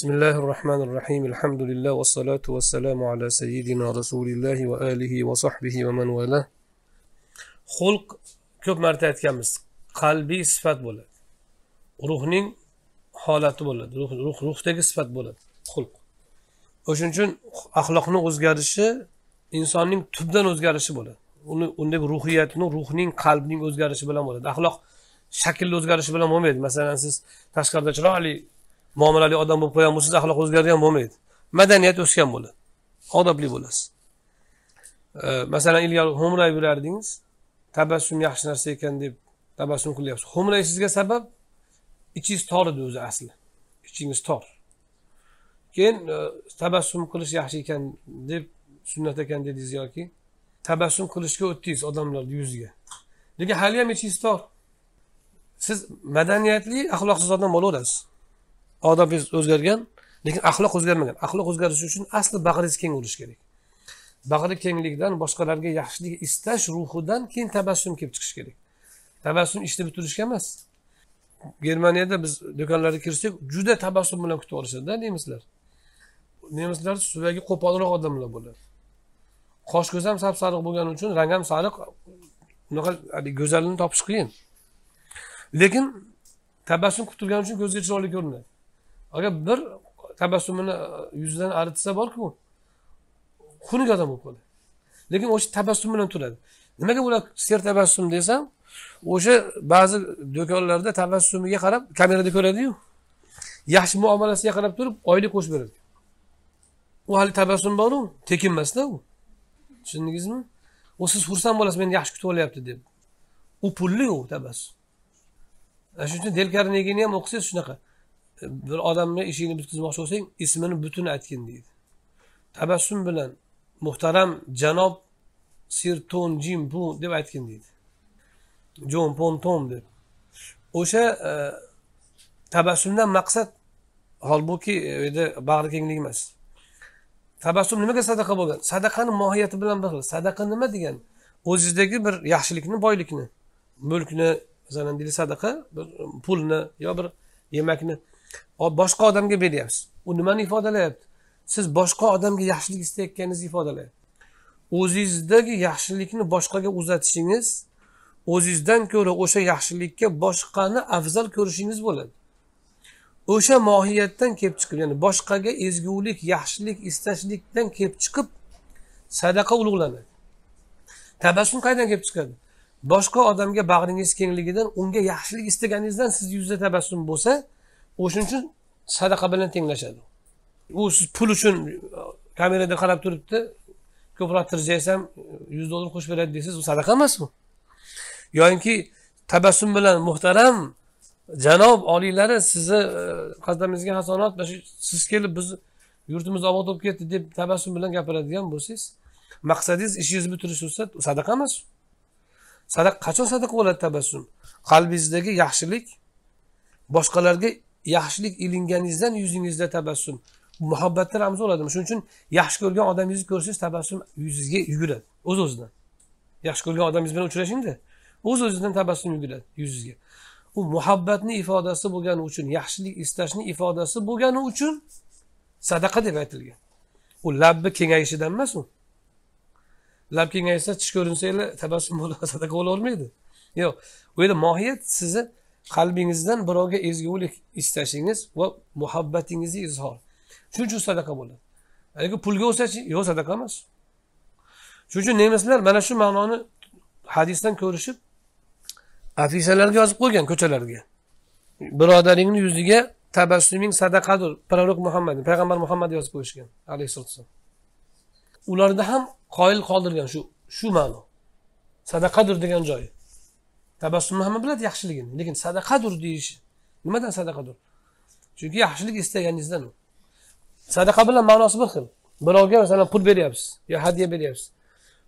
بسم الله الرحمن الرحيم الحمد لله والصلاة والسلام على سيدنا رسول الله وآله وصحبه ومن والاه خلق ko'p marta aytganmiz qalbiy sifat bo'ladi ruhning holati bo'ladi ruh ruh ruhdagi sifat bo'ladi xulq o'shaning uchun axloqni o'zgarishi insonning tubdan o'zgarishi bo'ladi uni undagi ruhiyatni ruhning qalbning o'zgarishi bilan bo'ladi axloq shaklni o'zgarishi bilan bo'lmaydi masalan siz tashqarida chiroyli muomalali odam bo'lib qolgan bo'lsangiz axloq o'zgargan bo'lmaydi madaniyat o'sgan bo'ladi odobli bo'lasiz masalan ilgari ho'mrayib yurardingiz tabassum yaxshi narsa ekan deb tabassum qilyapsiz ho'mrayishingizga sabab ichingiz tor edi o'zi asli ichingiz tor keyin e, tabassum qilish yaxshi ekan deb sunnat ekan dedingiz yoki tabassum qilishga o'tdingiz odamlarni yuziga lekin haliyam ichingiz tor siz madaniyatli axloqsiz odam bo'laverasiz odobingiz o'zgargan lekin axloq o'zgarmagan axloq o'zgarishi uchun asli bag'ringiz keng bo'lishi kerak bag'ri kenglikdan boshqalarga yaxshilik istash ruhidan keyin tabassum kelib chiqishi kerak tabassum ishni bitirishga emas germaniyada biz do'konlarga kirsak juda tabassum bilan kutib olishadida nemislar nemislar suvagi qo'polroq odamlar bo'ladi qosh ko'z ham sap sariq bo'lgani uchun rang ham sariq unaqa go'zalini topish qiyin lekin tabassum kutib turgani uchun ko'zga chiroyli ko'rinadi agar bir tabassumini e, yuzidan aritsa borku xunuk odam bo'lib qoladi lekin o'sha tabassum bilan turadi nimaga bular ser tabassum desam o'sha ba'zi do'konlarda tabassumiga qarab kamerada ko'radiyu yaxshi muomalasiga qarab turib oylik qo'shib beradi u hali tabassum boru emasda u tushundingizmi u siz xursand bo'lasiz meni yaxshi kutib olyapti deb u pulli u tabassum shuning uchun del karnegini ham o'qisangiz shunaqa bir odamni ishingni bitkazmoqchi bo'lsang ismini butun aytgin deydi tabassum bilan muhtaram janob sirton jim pu deb aytgin deydi jon pon tom deb o'sha e, tabassumdan maqsad holbuki e, yerda bag'ri kenglik emas tabassum nimaga sadaqa bo'lgan sadaqani mohiyati bilan bir xil sadaqa nima degani o'zingizdagi bir yaxshilikni boylikni mulkni masalan deylik sadaqa bir pulni yo bir yemakni boshqa odamga beryapsiz u nimani ifodalayapti siz boshqa odamga yaxshilik istayotganingizni ifodalayapti o'zingizdagi yaxshilikni boshqaga uzatishingiz o'zingizdan ko'ra o'sha yaxshilikka boshqani afzal ko'rishingiz bo'ladi o'sha mohiyatdan kelib chiqib ya'ni boshqaga ezgulik yaxshilik istashlikdan kelib chiqib sadaqa ulug'lanadi tabassum qayerdan kelib chiqadi boshqa odamga bag'ringiz kengligidan unga yaxshilik istaganingizdan sizni yuzida tabassum bo'lsa o'shaning uchun sadaqa bilan tenglashadi u siz pul uchun e, kamerada qarab turibdi ko'proq tirjaysiz ham yuz dollar qo'shib beradi deysiz u sadaqa emas u yoyinki tabassum bilan muhtaram janob oliylari sizni e, qadamingizga hasanot mana shu siz kelib bizni yurtimiz obod bo'lib ketdi deb tabassum bilan gapiradigan bo'lsangiz maqsadingiz ishingizni bitirish bo'lsa sadaqa emas sadaqa qachon sadaqa bo'ladi tabassum qalbingizdagi yaxshilik boshqalarga yaxshilik ilinganingizdan yuzingizda tabassum muhabbatdan ramzi bo'ladimi shuning uchun yaxshi ko'rgan odamingizni ko'rsangiz tabassum yuzingizga yuguradi o'z o'zidan yaxshi ko'rgan odamingiz bilan uchrashingda o'z o'zidan tabassum yuguradi yuzingizga u muhabbatni ifodasi bo'lgani uchun yaxshilik istashni ifodasi bo'lgani uchun sadaqa deb aytilgan u labni kengayishidan emas u lab kengaysa tish ko'rinsanglar tabassum sadaqa bo'lavermaydi yo'q u yerda mohiyat sizni qalbingizdan birovga ezgulik istashingiz va muhabbatingizni izhor shuning uchun sadaqa bo'ladi haligi pulga bo'lsachi yo'q sadaqa emas shuning uchun nemislar mana shu ma'noni hadisdan ko'rishib afishalarga yozib qo'ygan ko'chalarga birodaringni yuziga tabassuming sadaqadir prorok muhammad payg'ambar muhammad yozib qo'yishgan alayhissalom ularda ham qoyil qoldirgan shu shu ma'no sadaqadir degan joyi tabassumni hamma biladi yaxshiligini lekin sadaqadur deyish nimadan sadaqadur chunki yaxshilik istaganingizdan sadaqa bilan ma'nosi bir xil birovga masalan pul beryapsiz yo hadya beryapsiz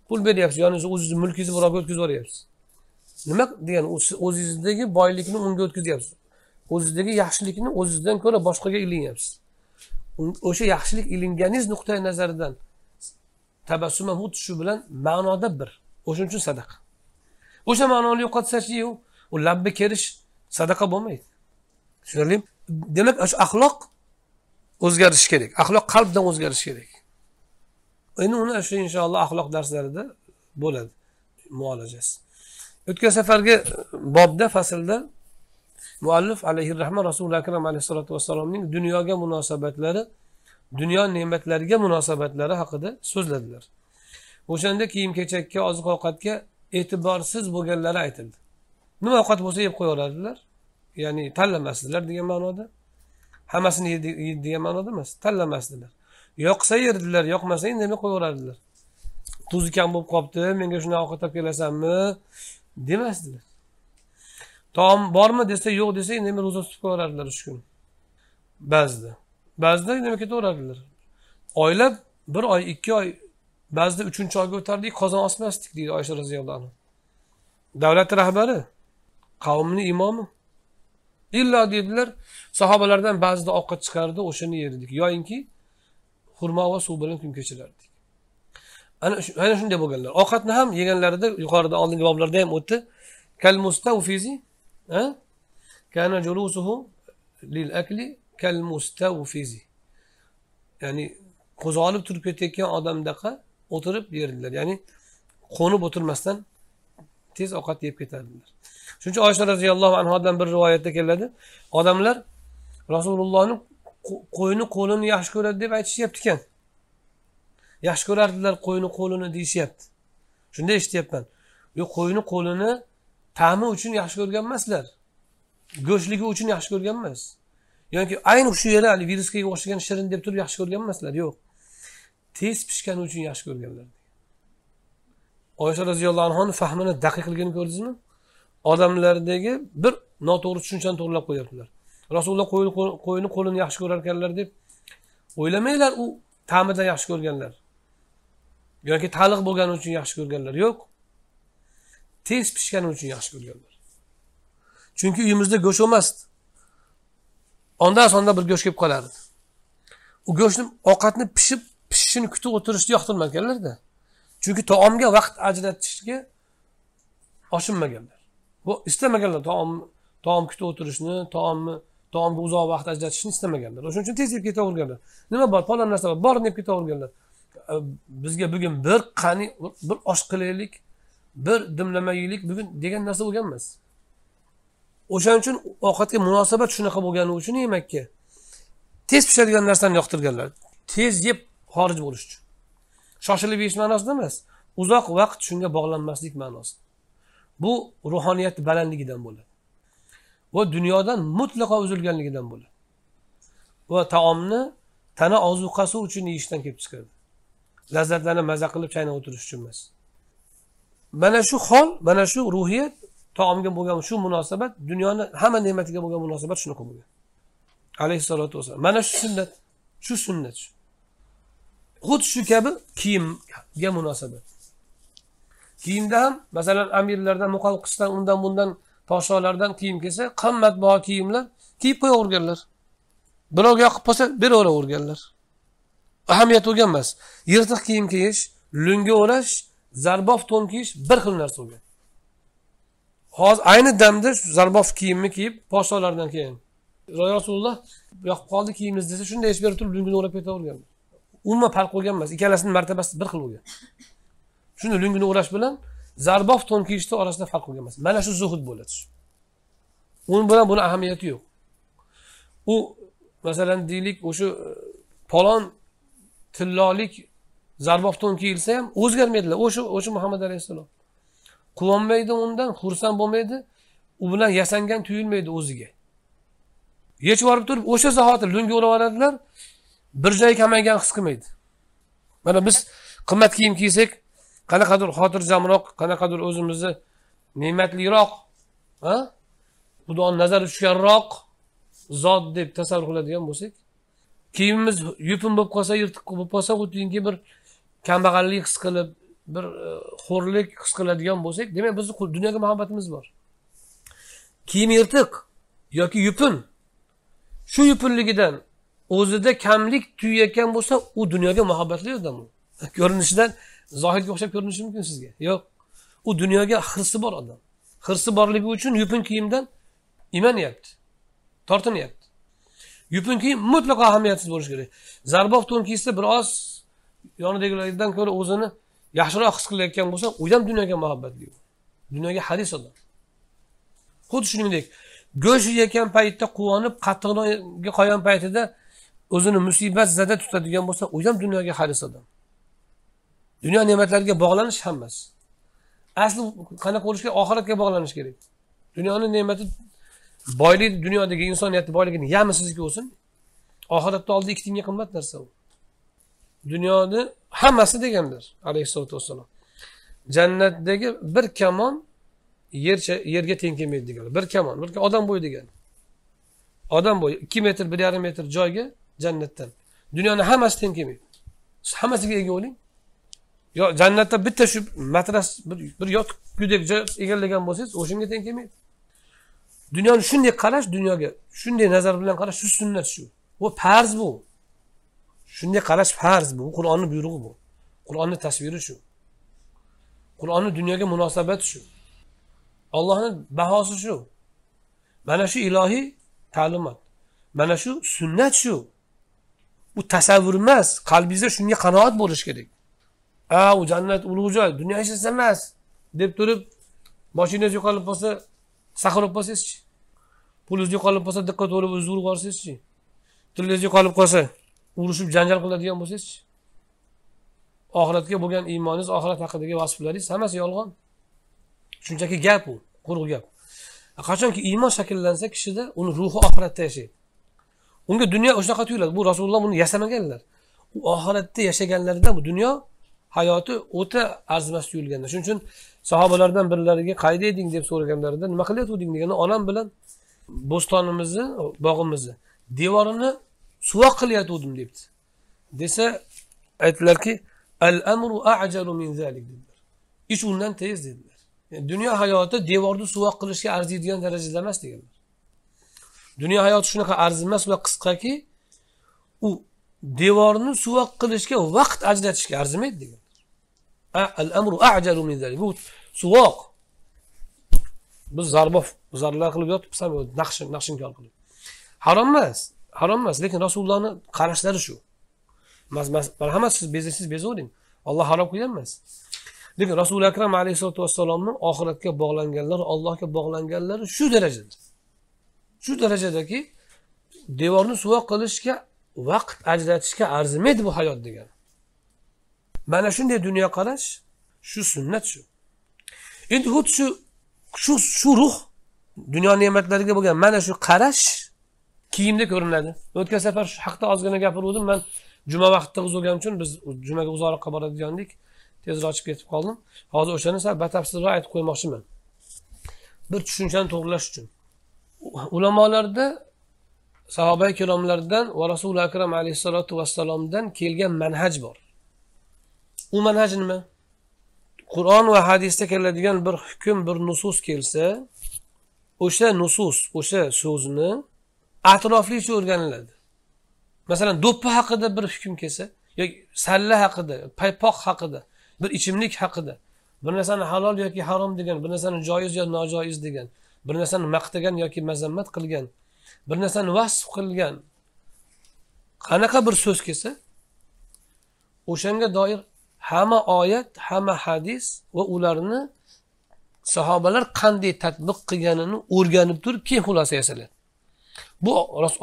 pul beryapsiz yoningizda o'zizni mulkingizni birovga o'tkazib yuboryapsiz nima degani o'zingizdagi boylikni unga o'tkazyapsiz o'zingizdagi yaxshilikni o'zingizdan ko'ra boshqaga ilinyapsiz o'sha yaxshilik ilinganingiz nuqtai nazaridan tabassum ham xuddi shu bilan ma'noda bir o'shaning uchun sadaqa o'sha ma'noni yo'qotib u labbi kerish sadaqa bo'lmaydi tushunarlimi demak shu axloq o'zgarishi kerak axloq qalbdan o'zgarishi kerak endi uni shu inshaalloh axloq darslarida bo'ladi muolajasi o'tgan safargi bobda faslda muallif alayhi rahmat rasuli akram alayhissalotu vassalomning dunyoga munosabatlari dunyo ne'matlariga munosabatlari haqida so'zladilar o'shanda kiyim kechakka oziq ovqatga e'tiborsiz bo'lganlari aytildi nima ovqat bo'lsa yeb qo'yaveradilar ya'ni tanlamasdilar degan ma'noda hammasini yeydi degan ma'noda emas tanlamasdilar yoqsa yerdilar yoqmasa indamay qo'yaveradilar tuzi kam bo'lib qolibdi menga shunaqa ovqat olib kelasanmi demasdilar taom bormi desa yo'q desa indamay ro'za tutib qo'yaveradilar uch kun ba'zida ba'zida indamay ketaveradilar oylab bir oy ikki oy ba'zida uchinchi oyga o'tardik qozon osmasdik deydi oysha roziyallohu anhu davlat rahbari qavmni imomi illo deydilar sahobalardan ba'zida ovqat chiqardi o'shani yerdik yoyinki xurmo va suv bilan kun kechirardik ana ana shunday bo'lganlar ovqatni ham yeganlarida yuqorida oldingi boblarda ham o'tdi kal mustavfizi kana julusuhu lil akli kal mustavfizi ya'ni qo'zg'olib turib ketayotgan odamdaqa o'tirib yerdilar ya'ni qo'nib o'tirmasdan tez ovqat yeb ketardilar shuning uchun oysha roziyallohu anhudan bir rivoyatda keladi odamlar rasulullohni qo'yni qo'lini yaxshi ko'radi deb aytishyapti ekan yaxshi ko'rardilar qo'yni qo'lini deyishyapti shunda eshityapman yo'q qo'yni qo'lini ta'mi uchun yaxshi ko'rgan emaslar go'shtligi uchun yaxshi ko'rgan emas yoki ayni shu yeri haligi virusga o'xshagan shirin deb turib yaxshi ko'rgan emaslar yo'q tez pishgani uchun yaxshi ko'rganlar oysha roziyallohu anhuni fahmini daqiqligini ko'rdingizmi odamlardagi bir noto'g'ri tushunchani to'g'irlab qo'yyaptilar rasululloh qo'yni qo'lini yaxshi ko'rar ekanlar deb o'ylamanglar u ta'midan yaxshi ko'rganlar yoki taliq bo'lgani uchun yaxshi ko'rganlar yo'q tez pishgani uchun yaxshi ko'rganlar chunki uyimizda go'sht bo'lmasdi onda sonda bir go'sht kelib qolardi u go'shtni ovqatni pishib pishishini kutib o'tirishni yoqtirmaganlarda chunki taomga vaqt ajratishga oshinmaganlar bu istamaganlar taom taom kutib o'tirishni taomni taomga uzoq vaqt ajratishni istamaganlar o'shaning uchun tez yeb ketaverganlar nima bor palon narsa bor borini yeb ketaverganlar bizga bugun bir qani bir osh qilaylik bir dimlama yeylik bugun degan narsa bo'lgan emas o'shaning uchun ovqatga munosabat shunaqa bo'lgani uchun yemakka tez pishadigan narsani yoqtirganlar tez yeb xorij bo'lish uchun shoshilib yeyish ma'nosida emas uzoq vaqt shunga bog'lanmaslik ma'nosi bu ruhoniyatni balandligidan bo'ladi va dunyodan mutlaqo uzilganligidan bo'ladi va taomni tana ozuqasi uchun yeyishdan kelib chiqadi lazzatlanib maza qilib chaynab o'tirish uchun emas mana shu hol mana shu ruhiyat taomga bo'lgan shu munosabat dunyoni hamma ne'matiga bo'lgan munosabat shunaqa bo'lgan alayhissalotu vassalom mana shu sunnat shu sunnat shu xuddi shu kabi kiyimga munosabat kiyimda ham masalan amirlardan muqalqisdan undan bundan podsholardan kiyim kelsa qimmatbaho kiyimlar kiyib qo'yaverganlar birovga yoqib qolsa beraveraverganlar ahamiyati bo'lgan emas yirtiq kiyim kiyish lunga o'rash zarbof to'n kiyish bir xil narsa bo'lgan hozir ayni damda shu zarbof kiyimni kiyib podsholardan keyin rasululloh yoqib qoldi kiyimingiz desa shunday ish berib turib lungini o'rab ketavergan umuman farq qilgan emas ikkalasini martabasi bir xil bo'lgan shuni lungini o'rash bilan zarbof to'n kiyishni orasida farq qilgan emas mana shu zuhud bo'ladi u bilan buni ahamiyati yo'q u masalan deylik o'sha e, palon tillolik zarbof to'n kiyilsa ham o'zgarmaydilar o'sha o'sha muhammad alayhissalom quvonmaydi undan xursand bo'lmaydi u bilan yasangan tuyulmaydi o'ziga yechib yuborib turib o'sha zahoti lunga o'rab oladilar bir joyi kamaygan his qilmaydi mana biz qimmat kiyim kiysak qanaqadir xotirjamroq qanaqadir o'zimizni ne'matliroq xudoni nazari tushganroq zot deb tasavvur qiladigan bo'lsak kiyimimiz yupun bo'lib qolsa yirtiq bo'lib qolsa xuddiki bir kambag'allik his qilib bir e, xo'rlik his qiladigan bo'lsak demak bizni dunyoga muhabbatimiz bor kiyim yirtiq yoki yupun shu yupinligidan o'zida kamlik tuyayotgan bo'lsa u dunyoga muhabbatli odam u ko'rinishidan zohidga o'xshab ko'rinishi mumkin sizga yo'q u dunyoga hirsi bor odam hirsi borligi uchun yupun kiyimdan imanyapti tortinyapti yupun kiyim mutlaqo ahamiyatsiz bo'lishi kerak zarbof to'n kiysa biroz yonidagilardan ko'ra o'zini yaxshiroq his qilayotgan bo'lsa u ham dunyoga muhabbatli dunyoga hadis odam xuddi shuningdek go'sht yeyotgan paytda quvonib qattiqnoga qolgan paytida o'zini musibat zada tutadigan bo'lsa u ham dunyoga haris odam dunyo ne'matlariga bog'lanish hammasi asli qanaqa bo'lishi kerak oxiratga bog'lanish kerak dunyoni ne'mati boylik dunyodagi insoniyatni boyligini yami sizniki bo'lsin oxiratni oldida ikki tiyinga qimmat narsa u dunyoni hammasi deganlar alayhissalotu vassalom jannatdagi bir kamon yer yerga teng kelmaydi deganlar bir kamon bir odam bo'yi degan odam bo'yi ikki metr bir yarim metr joyga jannatdan dunyoni hammasi teng kelmaydi siz hammasiga ega bo'ling yo jannatda bitta shu matras bir, yotgudek joy egallagan bo'lsangiz o'shanga teng kelmaydi dunyoni shunday qarash dunyoga shunday nazar bilan qarash shu sunnat shu bu farz bu shunday qarash farz bu qur'onni buyrug'i bu qur'onni tasviri shu qur'onni dunyoga munosabati shu ollohni bahosi shu mana shu ilohiy ta'limot mana shu sunnat shu bu tasavvur emas qalbingizda shunga qanoat bo'lishi kerak a u jannat ulug' joy dunyo hech narsa emas deb turib moshinangiz yo'qolib qolsa saqlab qolsangizchi pulingiz yo'qolib qolsa diqqat to'lib uzr urib yuborsangizchi tilingiz yo'qolib qolsa urushib janjal qiladigan bo'lsangizchi oxiratga bo'lgan iymoningiz oxirat haqidagi vasflaringiz hammasi yolg'on shunchaki gap u quruq gap qachonki iymon shakllansa kishida uni ruhi oxiratda yashaydi unga dunyo shunaqa tuyuladi bu rasululloh buni yasamaganlar u oxiratda yashaganlarida bu dunyo hayoti o'ta arzimas tuyulganda shuning uchun sahobalardan birlariga qayda eding deb so'raganlarida nima qilayotganding deganda onam bilan bo'stonimizni bog'imizni devorini suvoq qilayotgandim debdi desa aytdilarki al amru ajalu min zalik dedilar ish undan tez dedilar yani dunyo hayoti devorni suvoq qilishga arziydigan darajada emas deganlar dunyo hayoti shunaqa arzimas va qisqaki u devorni suvoq qilishga vaqt ajratishga arzimaydi degan al amru ajalu min bu suvoq biz zarbof zarlar qilib yotib naqsh naqshinkor qilib harom emas harom emas lekin rasulullohni qarashlari shu marhamat siz bezasiz bezavering olloh harom qilgan emas lekin rasuli akram alayhissalotu vassalomni oxiratga bog'langanlar allohga bog'langanlari shu darajada shu darajadaki devorni suvoq qilishga vaqt ajratishga arzimaydi bu hayot degan mana shunday dunyoqarash shu sunnat shu endi xuddi shu shu shu ruh dunyo ne'matlariga bo'lgan mana shu qarash kiyimda ko'rinadi o'tgan safar shu haqda ozgina gapiruvdim man juma vaqtida uzilgani uchun biz jumaga uzoqroqqa edik tezroq ochib ketib qoldim hozir o'shani sal batafsilroq aytib qo'ymoqchiman bir tushunchani to'g'rilash uchun ulamolarda sahoba ikromlardan va rasuli akram alayhissalotu vassalomdan kelgan manhaj bor u manhaj nima qur'on va hadisda keladigan bir hukm bir nusus kelsa o'sha nusus o'sha so'zni atroflicha o'rganiladi masalan do'ppi haqida bir hukm kelsa yoki salla haqida paypoq haqida bir ichimlik haqida bir narsani halol yoki harom degan bir narsani joiz yo nojoiz degan bir narsani maqtagan yoki mazammat qilgan bir narsani vasf qilgan qanaqa bir so'z kelsa o'shanga doir hamma oyat hamma hadis va ularni sahobalar qanday tadbiq qilganini o'rganib turib keyin xulosa yasaladi bu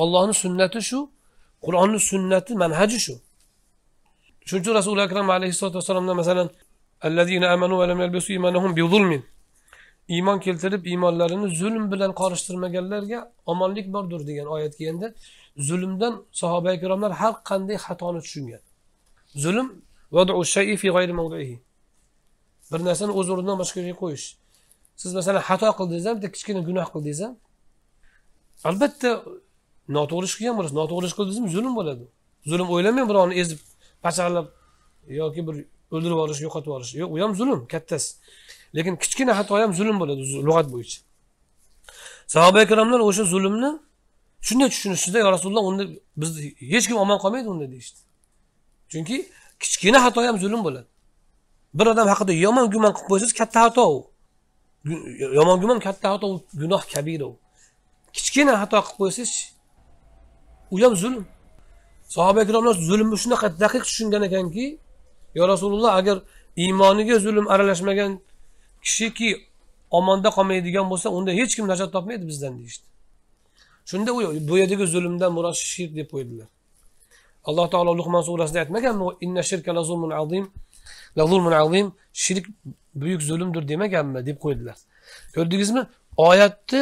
ollohni sunnati shu qur'onni sunnati manhaji shu shuning uchun rasuli akram alayhissalotu vassalomdan masalan iymon keltirib iymonlarini zulm bilan qorishtirmaganlarga omonlik bordir degan oyat kelganda zulmdan sahoba ikromlar har qanday xatoni tushungan zulm bir narsani o'z o'rnidan boshqa joyga qo'yish siz masalan xato qildingiz ham bitta kichkina gunoh qildingiz ham albatta noto'g'ri ish qilgan bo'lasiz noto'g'ri ish qildingizmi zulm bo'ladi zulm o'ylamang birovni ezib pachaqlab yoki bir o'ldirib yuborish yo'qotib yuborish yo'q u ham zulm kattasi lekin kichkina xato ham zulm bo'ladi lug'at bo'yicha sahoba ikromlar o'sha zulmni shunday tushunishdi yo rasululloh unda biz hech kim omon qolmaydi unda deyishdi chunki kichkina xato ham zulm bo'ladi bir odam haqida yomon gumon qilib qo'ysangiz katta xato u yomon gumon katta xato u gunoh kabira u kichkina xato qilib qo'ysangiz u ham zulm sahoba ikromlar zulmni shunaqa daqiq tushungan ekanki yo rasululloh agar iymoniga zulm aralashmagan kishiki omonda qolmaydigan bo'lsa unda hech kim najot topmaydi bizdan deyishdi shunda u bu yerdagi zulmdan murod shirk deb qo'ydilar alloh taolo luqmon surasida aytmaganmi shirka la zulmun azim la zulmun azim shirk buyuk zulmdir demaganmi deb qo'ydilar ko'rdingizmi oyatni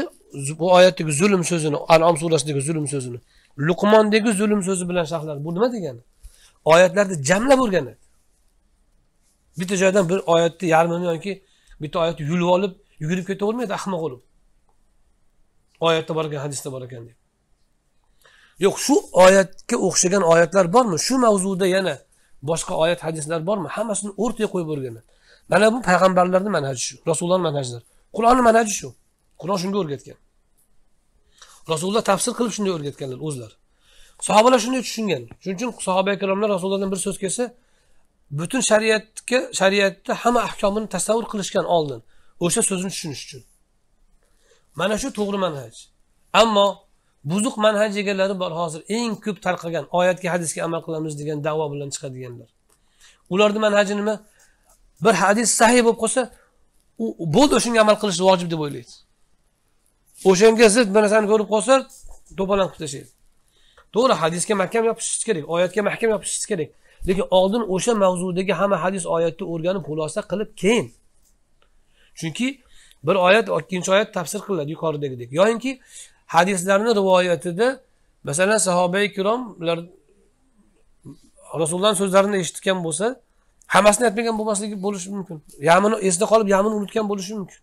bu oyatdagi zulm so'zini anom surasidagi zulm so'zini luqmondagi zulm so'zi bilan sharhladi bu nima degani oyatlarni jamlab o'rganadi bitta joydan bir oyatni yarmini yoki bitta oyatni yulib olib yugurib ketavermaydi ahmoq bo'lib oyatda bor ekan hadisda bor ekan deb yo'q shu oyatga o'xshagan oyatlar bormi shu mavzuda yana boshqa oyat hadislar bormi hammasini o'rtaga qo'yib o'rganadi mana bu payg'ambarlarni manhaji shu rasulullohni manhajlari qur'onni manhaji shu qur'on shunga o'rgatgan rasululloh tafsir qilib shunday o'rgatganlar o'zlari sahobalar shunday tushungan shuning uchun sahoba ikromlar rasulullohdan bir so'z kelsa butun shariatga shariatda hamma ahkomini tasavvur qilishgan oldin o'sha so'zni tushunish uchun mana shu to'g'ri manhaj ammo buzuq manhaj egalari bor hozir eng ko'p tarqalgan oyatga hadisga amal qilamiz degan davo bilan chiqadiganlar ularni manhaji nima bir hadis sahiy bo'lib qolsa u bo'ldi o'shanga amal qilish vojib deb o'ylaydi o'shanga zid bir narsani ko'rib qolsa to'polon qilib tashlaydi to'g'ri hadisga mahkam yopishish kerak oyatga mahkam yopishish kerak lekin oldin o'sha mavzudagi hamma hadis oyatni o'rganib xulosa qilib keyin chunki bir oyat ikkinchi oyat tafsir qilinadi yuqoridagidek yoyinki hadislarni rivoyatida masalan sahoba ikromlar rasulullohni so'zlarini eshitgan bo'lsa hammasini aytmagan bo'lmasligi bo'lishi mumkin yamini esda qolib yamini unutgan bo'lishi mumkin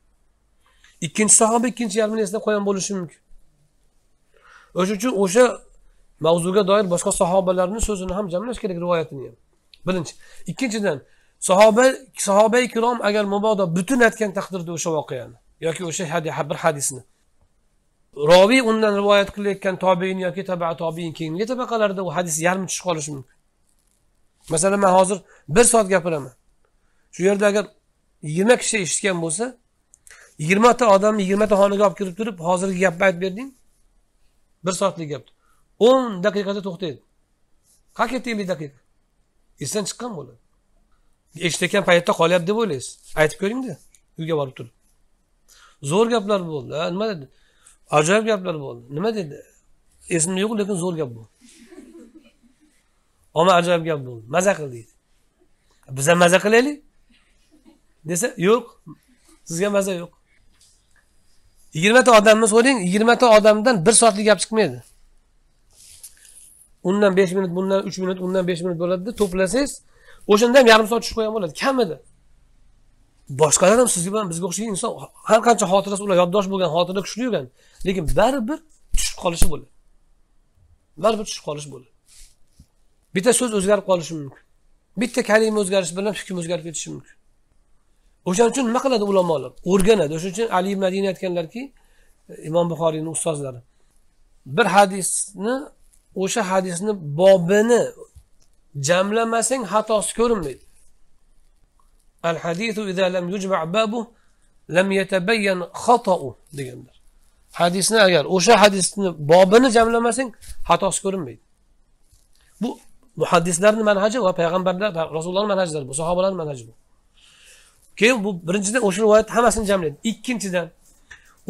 ikkinchi sahoba ikkinchi yamini esida qo'ygan bo'lishi mumkin o'sha uchun o'sha mavzuga doir boshqa sahobalarni so'zini ham jamlash kerak rivoyatini ham birinchi ikkinchidan sahoba sahoba ikrom agar mabodo butun aytgan taqdirda o'sha voqeani yoki o'sha bir hadisni roviy undan rivoyat qilayotgan tobein yoki taba tobein keyingi tabaqalarda u hadis yarmi tushib qolishi mumkin masalan man hozir bir soat gapiraman shu yerda agar yigirma kishi eshitgan bo'lsa yigirmata odamni yigirmata xonaga olib kirib turib hozirgi gapni aytib berding bir soatlik gapni o'n daqiqada to'xtaydi qayerga ketdi bir daqiqa esdan chiqqan bo'ladi eshitayotgan paytda qolyapti deb o'ylaysiz aytib ko'ringda uyga borib turib zo'r gaplar bo'ldi nima dedi ajoyib gaplar bo'ldi nima dedi esimda yo'q lekin zo'r gap bo'ldi oma ajoyib gap bo'ldi maza qil deydi biz ham maza qilaylik desa yo'q sizga maza yo'q yigirmata odamni so'rang yigirmata odamdan bir soatlik gap chiqmaydi undan besh minut bundan uch minut undan besh minut bo'ladida to'plasangiz o'shanda ham yarim soat tushib qolgan bo'ladi kamida boshqalar ham sizga bilan bizga o'xshagan inson har qancha xotirasi ular yoddosh bo'lgan xotira kuchli bo'lgan lekin baribir tushib qolishi bo'ladi baribir tushib qolishi bo'ladi bitta so'z o'zgarib qolishi mumkin bitta kalima o'zgarishi bilan hukm o'zgarib ketishi mumkin o'shaning uchun nima qiladi ulamolar o'rganadi o'shaning uchun ali madina aytganlarki imom buxoriyni ustozlari bir hadisni o'sha hadisni bobini jamlamasang xatosi ko'rinmaydi al hadisu lam yujma babu lam yatabayyan xatau deganlar hadisni agar o'sha hadisni bobini jamlamasang xatosi ko'rinmaydi bu muhaddislarni manhaji va payg'ambarlar rasulullohni manhajlari bu sahobalarni manhaji bu keyin bu birinchidan o'sha rivoyatni hammasini jamlaydi ikkinchidan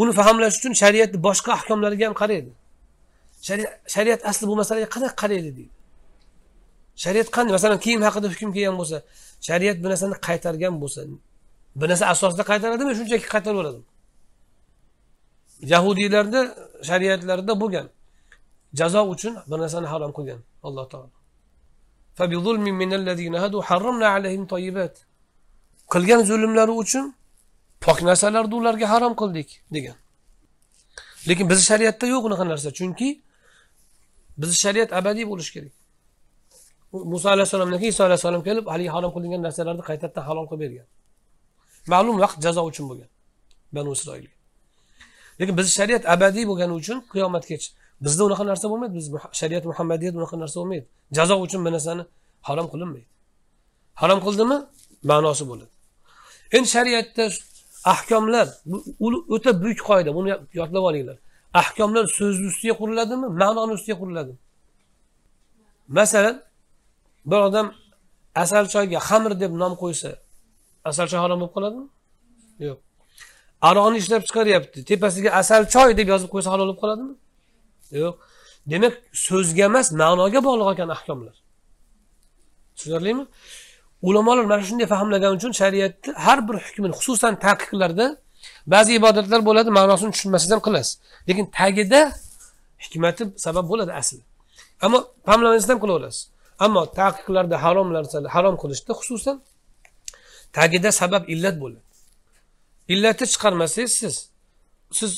uni fahmlash uchun shariatni boshqa ahkomlariga ham qaraydi shariat asli bu masalaga qanaqa qaraydi deydi shariat qanday masalan kiyim haqida hukm kelgan bo'lsa shariat bir narsani qaytargan bo'lsa bir narsa asosida qaytaradimi shunchaki qaytaraveradimi yahudiylarni shariatlarida bo'lgan jazo uchun bir narsani harom qilgan alloh taolo qilgan zulmlari uchun pok narsalarni ularga harom qildik degan lekin bizni shariatda yo'q unaqa narsa chunki bizni shariat abadiy bo'lishi kerak muso alayhissalomdan keyin iso alayhissalom kelib haligi harom qilingan narsalarni qaytadan halol qilib bergan ma'lum vaqt jazo uchun bo'lgan banu isroilga lekin bizni shariat abadiy bo'lgani uchun qiyomatgacha bizda unaqa narsa bo'lmaydi biz shariat muhammadiyada unaqa narsa bo'lmaydi jazo uchun bir narsani harom qilinmaydi harom qildimi ma'nosi bo'ladi endi shariatda ahkomlar bu o'ta buyuk qoida buni yodlab olinglar ahkomlar so'zni ustiga quriladimi ma'noni ustiga quriladimi masalan bir odam asal choyga xamir deb nom qo'ysa asal choy harom bo'lib qoladimi yo'q aroqni ishlab chiqaryapti tepasiga asal choy deb yozib qo'ysa halol bo'lib qoladimi yo'q demak so'zga emas ma'noga bog'liq ekan ahkomlar tushunarlimi ulamolar mana shunday fahmlagani uchun shariatni har bir hukmini xususan taqiqlarda ba'zi ibodatlar bo'ladi ma'nosini tushunmasangiz ham qilasiz lekin tagida hikmati sabab bo'ladi asli ammo pamlamangiz ham qilaverasiz ammo taqiqlarda harom narsalar harom qilishda xususan tagida sabab illat bo'ladi illatni chiqarmasangiz siz siz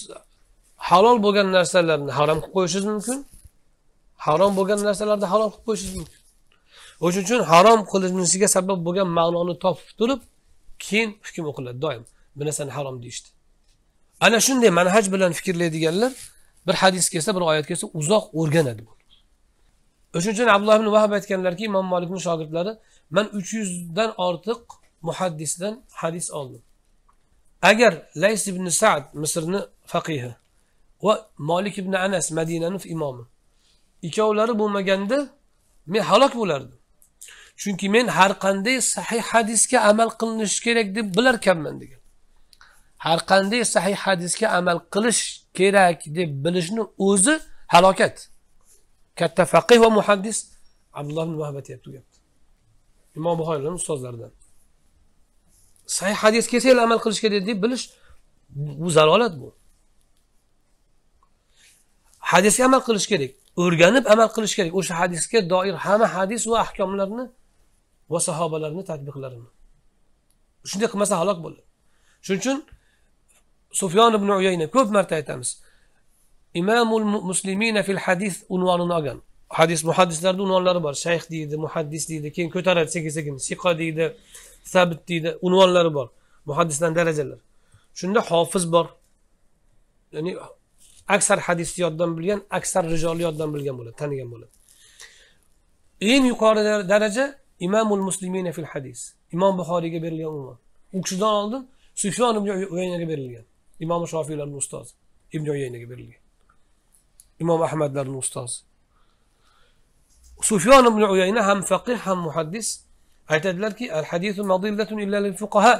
halol bo'lgan narsalarni harom qilib qo'yishingiz mumkin harom bo'lgan narsalarni halol qilib qo'yishingiz mumkin o'shaning uchun harom qilinishiga sabab bo'lgan ma'noni topib turib keyin hukm o'qiladi doim bu narsani harom deyishdi ana shunday manhaj bilan fikrlaydiganlar bir hadis kelsa bir oyat kelsa uzoq o'rganadi o'shaning uchun abdulloh ibn vahab aytganlarki imom molikni shogirdlari man uch yuzdan ortiq muhaddisdan hadis oldim agar lays ibn sad misrni faqihi va molik ibn anas madinani imomi ikkovlari bo'lmaganda men halok bo'lardim chunki men har qanday sahih hadisga amal qilinishi kerak deb bilarkanman degan har qanday sahih hadisga amal qilish kerak deb bilishni o'zi halokat katta faqih va muhaddis abdulloh ibn vahb bu gapni imom buxoriylarni ustozlaridan sahih hadis kelsa amal qilish kerak deb bilish bu zalolat bu hadisga amal qilish kerak o'rganib amal qilish kerak o'sha hadisga doir hamma hadis va ahkomlarni va sahobalarni tadbiqlarini shunday qilmasa halok bo'ladi shuning uchun sufyon ibn uyayna ko'p marta aytamiz imomul muslimina fil hadis unvonini olgan hadis muhaddislarni unvonlari bor shayx deydi muhaddis deydi keyin ko'taradi sekin sekin siqo deydi sabit deydi unvonlari bor muhaddislarni darajalari shunda hofiz bor ya'ni aksar hadisni yoddan bilgan aksar rijolni yoddan bilgan bo'ladi tanigan bo'ladi eng yuqori daraja imomul muslimina fil hadis imom buxoriyga berilgan unvon u kishidan oldin sufyon ibn uyaynaga berilgan imom shofiylarni ustozi ibn oyaynaga berilgan imom ahmadlarni ustozi sufyon ibn uyayna ham faqih ham muhaddis aytadilarki al hadisu madillatun illa lil fuqaha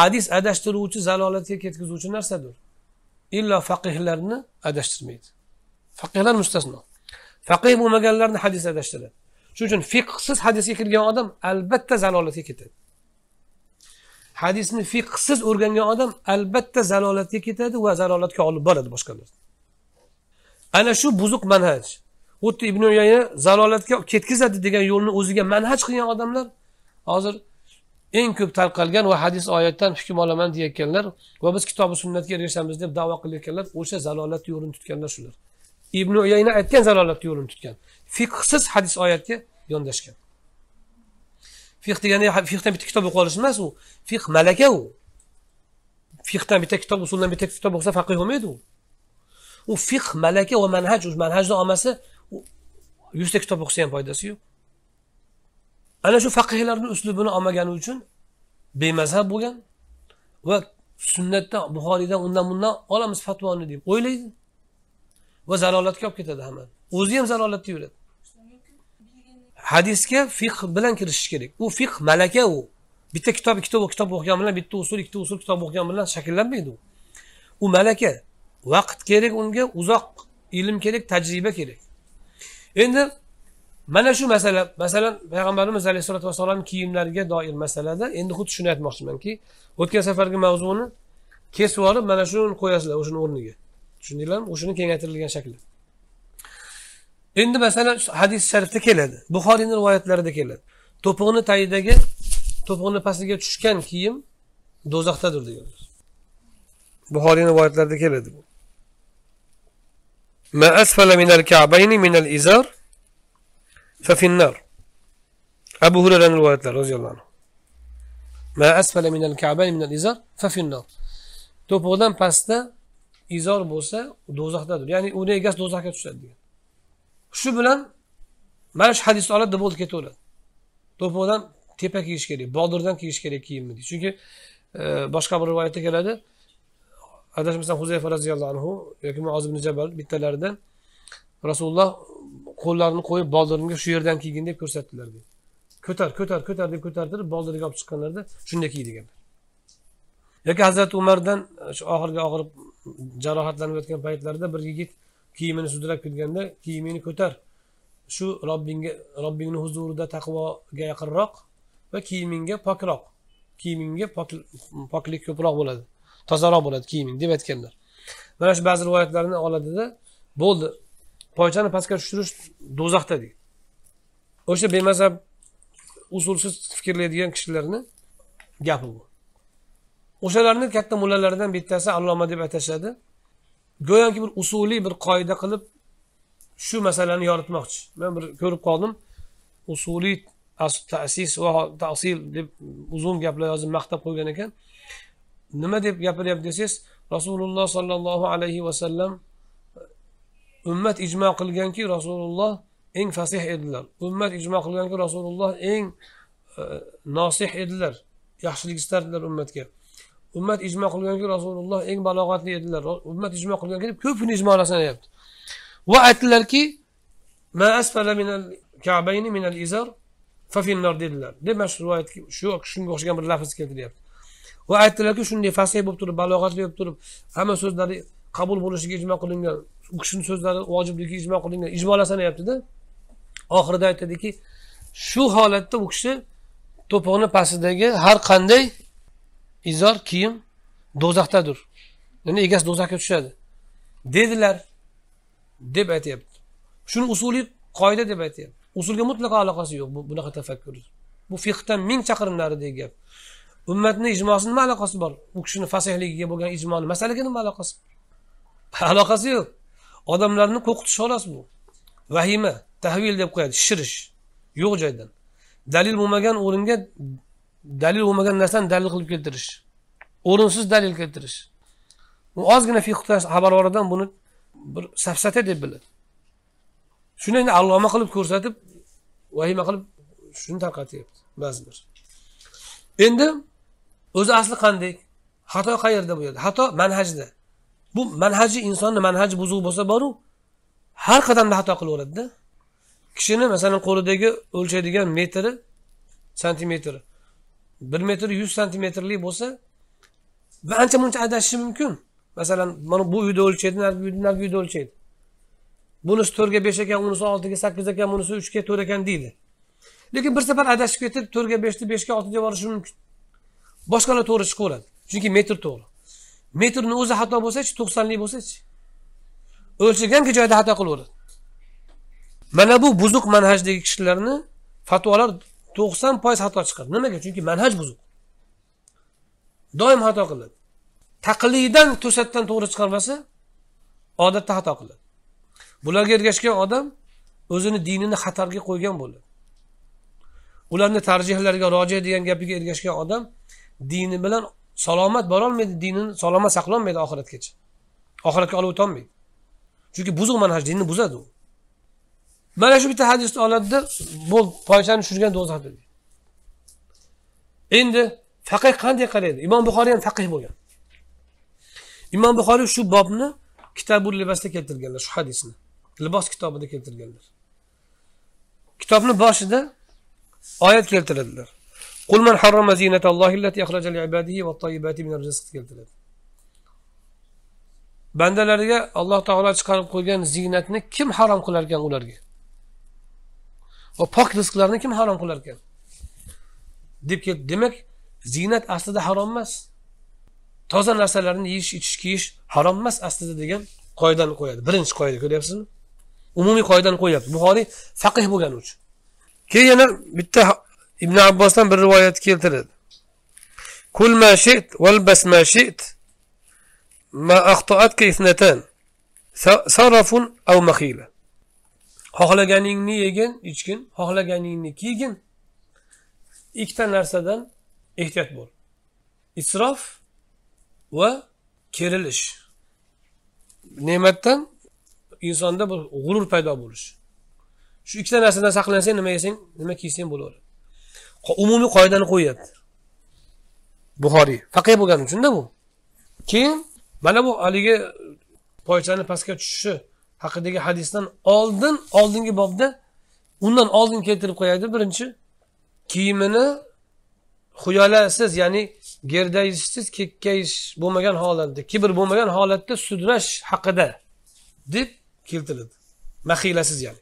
hadis adashtiruvchi zalolatga ketkazuvchi narsadir illo faqihlarni adashtirmaydi faqihlar mustasno faqih bo'lmaganlarni hadis adashtiradi shuning uchun fiqsiz hadisga kirgan odam albatta zalolatga ketadi hadisni fiqsiz o'rgangan odam albatta zalolatga ketadi va zalolatga olib boradi boshqa narsa ana shu buzuq manhaj xuddi ibn uyayna zalolatga ketkazadi degan yo'lni o'ziga manhaj qilgan odamlar hozir eng ko'p tarqalgan va hadis oyatdan hukm olaman deyayotganlar va biz kitobi sunnatga ergashamiz deb davo qilayotganlar o'sha zalolat yo'lini tutganlar shular ibn uyayna aytgan zalolat yo'lini tutgan fiqsiz hadis oyatga yondashgan fiq degani fiqdan bitta kitob o'qib olish emas u fiq malaka u fiqdan bitta kitob usuldan bitta kitob o'qisa faqih bo'lmaydi u u fiq malaka va manhaj u manhajni olmasa yuzta kitob o'qisa ham foydasi yo'q ana shu faqihlarni uslubini olmagani uchun bemazhab bo'lgan va sunnatdan buxoriydan undan bundan olamiz fatvoni deb o'ylaydi va zalolatga olib ketadi hammani o'zi ham zalolatda yuradi hadisga fiqh bilan kirishish kerak u fiqh malaka u bitta kitob kitob kitob o'qigan bilan bitta usul ikkita usul kitob o'qigan bilan shakllanmaydi u u malaka vaqt kerak unga uzoq ilm kerak tajriba kerak endi mana shu masala masalan payg'ambarimiz alayhissalotu vassalom kiyimlariga doir masalada endi xuddi shuni aytmoqchimanki o'tgan safargi mavzuni kesib olib mana shuni qo'yasizlar o'shani o'rniga tushundinglarmi o'shani kengaytirilgan shakli endi masalan hadis sharifda keladi buxoriyni rivoyatlarida keladi to'pig'ini tagidagi to'pig'ini pastiga tushgan kiyim do'zaxdadir degan buxoriyni rivoyatlarida keladi bu ما أسفل من الكعبين من to'pig'idan pastda izor bo'lsa do'zaxdadir ya'ni uni egasi do'zaxga tushadi degan shu bilan mana shu hadisni oladi bo'ldi ketaveradi do'ppidan tepa kiyish kerak bodirdan kiyish kerak kiyimni deydi chunki e, boshqa bir rivoyatda keladi adashmasam huzayfa roziyallohu anhu yoki muoz ibn jabal bittalaridan rasululloh qo'llarini qo'yib boldirimga shu yerdan kiygin deb ko'rsatdilar deydi ko'tar ko'tar ko'tar deb ko'tartirib boldiriga olib chiqqanlarida shunday kiy deganlar yoki hazrati umardan shu oxirgi og'ir jarohatlanayotgan paytlarida bir yigit kiyimini sudrab kirganda kiyimingni ko'tar shu robbingga robbingni huzurida taqvoga yaqinroq va kiyimingga pokroq kiyimingga poklik ko'proq bo'ladi tozaroq bo'ladi kiyiming deb aytganlar mana shu ba'zi rivoyatlarni oladida bo'ldi poychani pastga tushirish do'zaxda deydi o'sha bemaza usulsiz fikrlaydigan kishilarni gapi bu o'shalarni katta mullalaridan bittasi alloma deb atashadi go'yoki bir usuliy bir qoida qilib shu masalani yoritmoqchi man bir ko'rib qoldim usuliy tasis va tasil deb uzun gaplar yozib maqtab qo'ygan ekan nima deb gapiryapti desangiz rasululloh sollallohu alayhi vasallam uh, ummat ijmo qilganki rasululloh eng fasih edilar ummat ijmo qilganki rasululloh eng e, nosih edilar yaxshilik istardilar ummatga ummat ijmo qilganki rasululloh eng balog'atli edilar ummat ijmo qilganki deb ko'pini ijmolar sanayapti va aytdilarki dedilar deb mana shu rivoyat shu shunga o'xshagan bir lafz keltiryapti va aytdilarki shunday fasih bo'lib turib balog'atli bo'lib turib hamma so'zlari qabul bo'lishiga ijmo qilingan u kishini so'zlari vojibligi ijmo qilingan ijmolar sanayaptida oxirida aytadiki shu holatda u kishi to'piqni pastidagi har qanday izor kiyim do'zaxdadir ya'ni egasi do'zaxga tushadi dedilar deb aytyapti shuni usuliy qoida deb aytyapti usulga mutlaqo aloqasi yo'q bu bunaqa tafakkur bu fiqdan ming chaqirim naridagi gap ummatni ijmosi nima aloqasi bor u kishini fasihligiga bo'lgan ijmoni masalaga nima aloqasi aloqasi yo'q odamlarni qo'rqitish xolos bu vahima tahvil deb qo'yadi shishirish yo'q joydan dalil bo'lmagan o'ringa dalil bo'lmagan narsani dalil qilib keltirish o'rinsiz dalil keltirish bu ozgina fiqda odam buni bir safsata deb biladi shuni endi alloma qilib ko'rsatib vahima qilib shuni tarqatyapti ba'zilar endi o'zi asli qanday xato qayerda bu yerda xato manhajda bu manhaji insonni manhaji buzuq bo'lsa boru har qadamda xato qilaveradida kishini masalan qo'lidagi o'lchaydigan metri santimetri bir metr yuz santimetrli bo'lsa va ancha muncha adashishi mumkin masalan mana bu uyda o'lchaydi narigi uyda narigi uyda o'lchaydi bunisi to'rtga besh ekan unisi oltiga sakkiz ekan bunisi uchga to'rt ekan deydi lekin bir safar adashib ketib to'rtga beshni beshga oltiga yuborishi mumkin boshqalar to'g'ri chiqaveradi chunki metr to'g'ri metrni o'zi xato bo'lsachi to'qsonli bo'lsachi o'lchaganki joyida xato qilaveradi mana bu buzuq manhajdagi kishilarni fatvolar to'qson foiz xato chiqadi nimaga chunki manhaj buzuq doim xato qiladi taqliddan to'satdan to'g'ri chiqarmasa odatda xato qiladi bularga ergashgan odam o'zini dinini xatarga qo'ygan bo'ladi ularni tarjihlarga roji degan gapiga ergashgan odam dini bilan salomat borolmaydi dinini salomat saqlolmaydi oxiratgacha oxiratga olib o'tolmaydi chunki buzuq manhaj dinni buzadi u mana shu bitta hadisni oladida bo'ldi poychani tushirgan do'zax dedi endi faqih qanday qaraydi imom buxoriy ham faqih bo'lgan imom buxoriy shu bobni kitabul libosda keltirganlar shu hadisni libos kitobida keltirganlar kitobni boshida oyat keltiradilar قل من keltiradi alloh taolo chiqarib qo'ygan ziynatni kim harom qilar ekan ularga va pok rizqlarni kim harom qilar ekan deb keldi demak ziynat aslida harom emas toza narsalarni yeyish ichish kiyish harom emas aslida degan qoidani qo'yadi birinchi qoida ko'ryapsizmi umumiy qoidani qo'yyapti buxoriy faqih bo'lgani uchun keyin yana bitta ibn abbosdan bir rivoyat keltiradi kul mashit shit valbas ma ma axtoatka isnatan sarafun av mahila xohlaganingni yegin ichgin xohlaganingni kiygin ikkita narsadan ehtiyot bo'l isrof va kerilish ne'matdan insonda bir g'urur paydo bo'lish shu ikkita narsadan saqlansang nima yesang nima kiysang bo'laveradi umumiy qoidani qo'yyapti buxoriy faqiy bo'lgani uchunda bu keyin mana bu haligi poychani pastga tushishi haqidagi hadisdan oldin oldingi bobda undan oldin keltirib qo'yadi birinchi kiyimini xuyolasiz ya'ni gerdayishsiz kekkayish bo'lmagan holatda kibr bo'lmagan holatda sudrash haqida deb keltiriladi mahilasiz ya'ni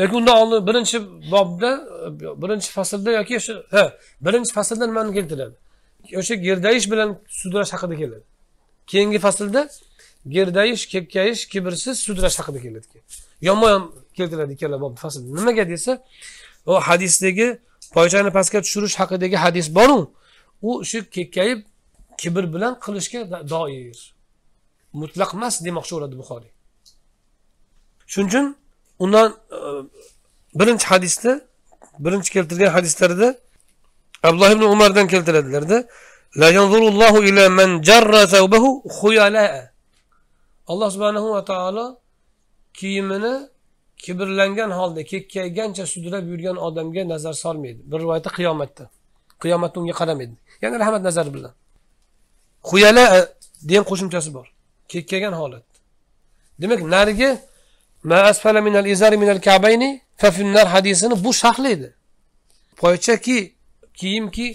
yoki undan oldin birinchi bobda birinchi faslda yoki o'sha ha birinchi faslda nimani keltiradi o'sha gerdayish bilan sudrash haqida keladi keyingi faslda gerdayish kekkayish kibrsiz sudrash haqida keladi yonma yon keltiradi ikkala bob fasl nimaga desa u hadisdagi poychani pastga tushirish haqidagi hadis boru u shu kekkayib kibr bilan qilishga doir mutlaq emas demoqchi bo'ladi buxoriy shuning uchun undan e, birinchi hadisda birinchi keltirgan hadislarida abdulloh ibn umardan keltiradilarda la yanzurullohu ila man alloh subhanahu va taolo kiyimini kibrlangan holda kekkaygancha sudrab yurgan odamga nazar solmaydi bir rivoyatda qiyomatda qiyomatda unga qaramaydi ya'ni rahmat nazari bilan huyala e, degan qo'shimchasi bor kekkaygan holat demak narigi kabayni hadisini bu sharhlaydi poychaki kiyimki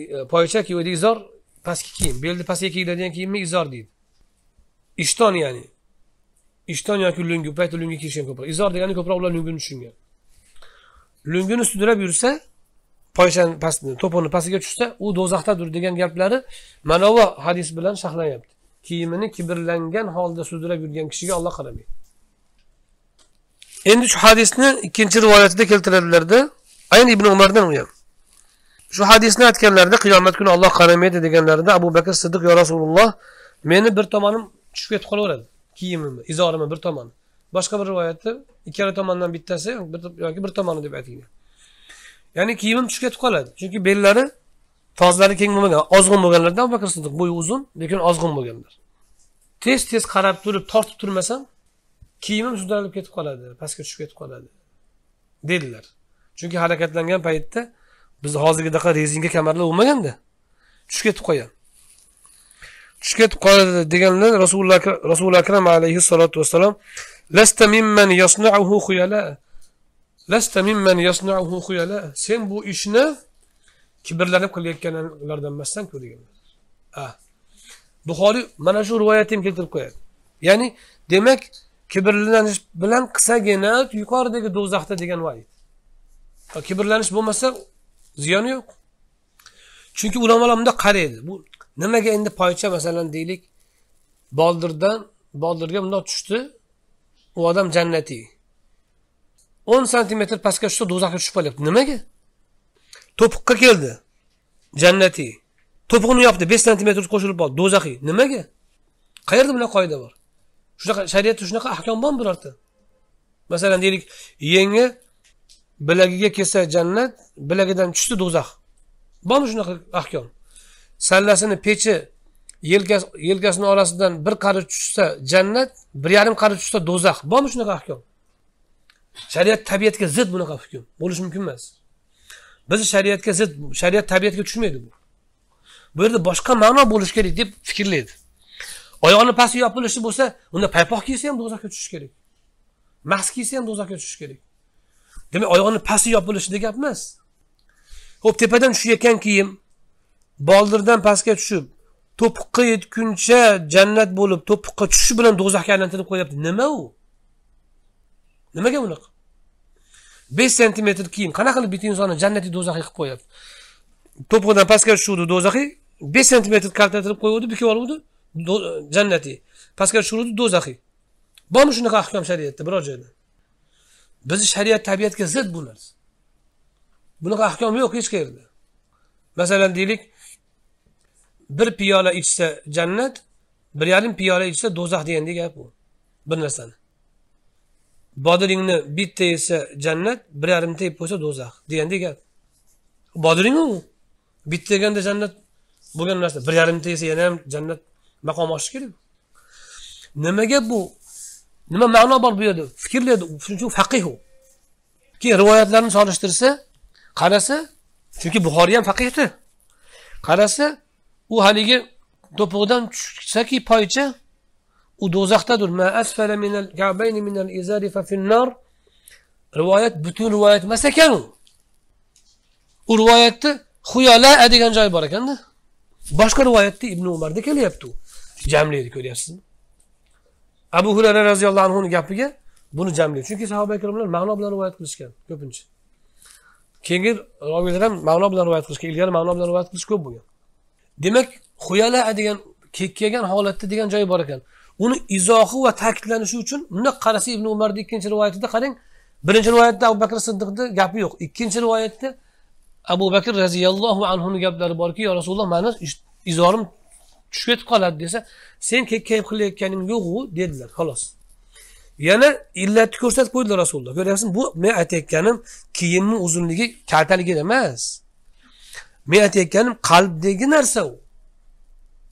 e, poychaki izor pastki kiyim belni pastga kiyiladigan kiyimni izor deydi ishton ya'ni ishton yoki lungi payt lungi kiyishgan ko'proq izor degani ko'proq ular lungini tushungan lungini sudrab yursa poychani pastini to'pini pastiga tushsa u do'zaxdadir degan gaplari bu hadis bilan sharhlanyapti kiyimini kibrlangan holda sudrab yurgan kishiga olloh qaramaydi endi shu hadisni ikkinchi rivoyatida keltiradilarda ayn ibn umardan u ham shu hadisni aytganlarida qiyomat kuni olloh qaramaydi deganlarida abu bakr siddiq yo rasululloh meni bir tomonim tushib ketib qolaveradi kiyimimi izorimi bir tomoni boshqa bir rivoyatda ikkala tomondan bittasi yoki bir tomoni deb aytilgan ya'ni kiyimim tushib ketib qoladi chunki bellari tozlari keng bo'lmagan ozg'in bo'lganlarda abu bakr siddiq bo'yi uzun lekin ozg'in bo'lganlar tez tez qarab turib tortib turmasam kiyimim sudralib ketib qoladi pastga tushib ketib qoladi dedilar chunki harakatlangan paytda biz hozirgidaqa rezinka kamarlar bo'lmaganda tushib ketib qolgan tushib ketib qoladi deganda rasuli akram alayhissalotu vassalom lasta mimman yasnauhu xuyala lasta mimman yasnauhu xuyala sen bu ishni kibrlanib qilayotganlardan emassanku deganlar ah. buxoriy mana shu rivoyatni ham keltirib qo'yadi ya'ni demak kibrlanish bilan qilsagina yuqoridagi do'zaxda degan vaid kibrlanish bo'lmasa ziyoni yo'q chunki ulamolar bunda qaraydi bu nimaga endi poycha masalan deylik boldirdan boldirga bundoq tushdi u odam jannatiy o'n santimetr pastga tushsa do'zaxga tushib qolyapti nimaga to'piqqa keldi jannatiy to'piqni yopdi besh santimetr qo'shilib qoldi do'zaxiy nimaga qayerda bunaqa qoida bor shunaqa shariatda shunaqa ahkom bormi birorta masalan deylik yengi bilagiga kelsa jannat bilagidan tushdi do'zax bormi shunaqa ahkom sallasini pechi yelkas yelkasini orasidan bir qarich tushsa jannat bir yarim qarich tushsa do'zax bormi shunaqa hukm shariat tabiatga zid bunaqa hukm bo'lishi mumkin emas biz shariatga zid shariat tabiatga tushmaydi bu bu yerda boshqa ma'no bo'lishi kerak deb fikrlaydi oyog'ini pasti yopilishi bo'lsa unda paypoq kiysa ham do'zaxga tushishi kerak mas kiysa ham do'zaxga tushishi kerak demak oyog'ini pasti yopilishi deb gap emas ho'p tepadan tushayotgan kiyim boldirdan pastga tushib to'piqqa yetguncha jannat bo'lib to'piqqa tushishi bilan do'zaxga aylantirib qo'yyapti nima u nimaga unaqa besh santimetr kiyim qanaqa qilib bitta insonni jannatiy do'zaxiy qilib qo'yyapti to'piqdan pastga tushuvdi do'zaxiy besh santimetr kaltatib qo'yuvdi bukib oluvdi jannatiy pastga tushiruvdi do'zaxiy bormi shunaqa ahkom shariatda biror joyda bizni shariat tabiatga zid bu narsa bunaqa ahkom yo'q hech qayerda masalan deylik bir piyola ichsa jannat bir yarim piyola ichsa do'zax degandek gap u bir narsani bodiringni bitta yesa jannat bir yarimta yeb qo'ysa do'zax degandek gap bodiring u bitta yeganda jannat bo'lgan narsa bir yarimta yesa yana ham jannat maqom oshishi kerak nimaga bu nima ma'no bor bu yerda fikrlaydi shuning uchun faqih u keyin rivoyatlarni solishtirsa qarasa chunki buxoriy ham faqihdir qarasa u haligi to'pig'idan tushsaki poycha u do'zaxdadir rivoyat butun rivoyat emas ekan u u rivoyatni xuyola degan joyi bor ekanda boshqa rivoyatda ibn umarda kelyapti u jamlaydi ko'ryapsizmi abu hurara roziyallohu anhuni gapiga buni jamlaydi chunki sahoba ikromlar ma'no bilan rivoyat qilishgan ko'pincha keyingi roviylar ham ma'no bilan rivoyat qilishgan ilgari ma'no bilan rivoyat qilish ko'p bo'lgan demak xuyala degan kelgan holatda degan joyi bor ekan uni izohi va ta'kidlanishi uchun bundoq qarasa ibn umarni ikkinchi rivoyatida qarang birinchi rivoyatda abu bakr siddiqni gapi yo'q ikkinchi rivoyatda abu bakr roziyallohu anhuni gaplari borki yo rasululloh mani izorim tushib ketib qoladi desa sen kekkayib qilayotganing yo'qu dedilar xolos yana illatni ko'rsatib qo'ydilar rasululloh ko'ryapsizmi bu men aytayotganim kiyimni uzunligi kaltaligida emas men aytayotganim qalbdagi narsa u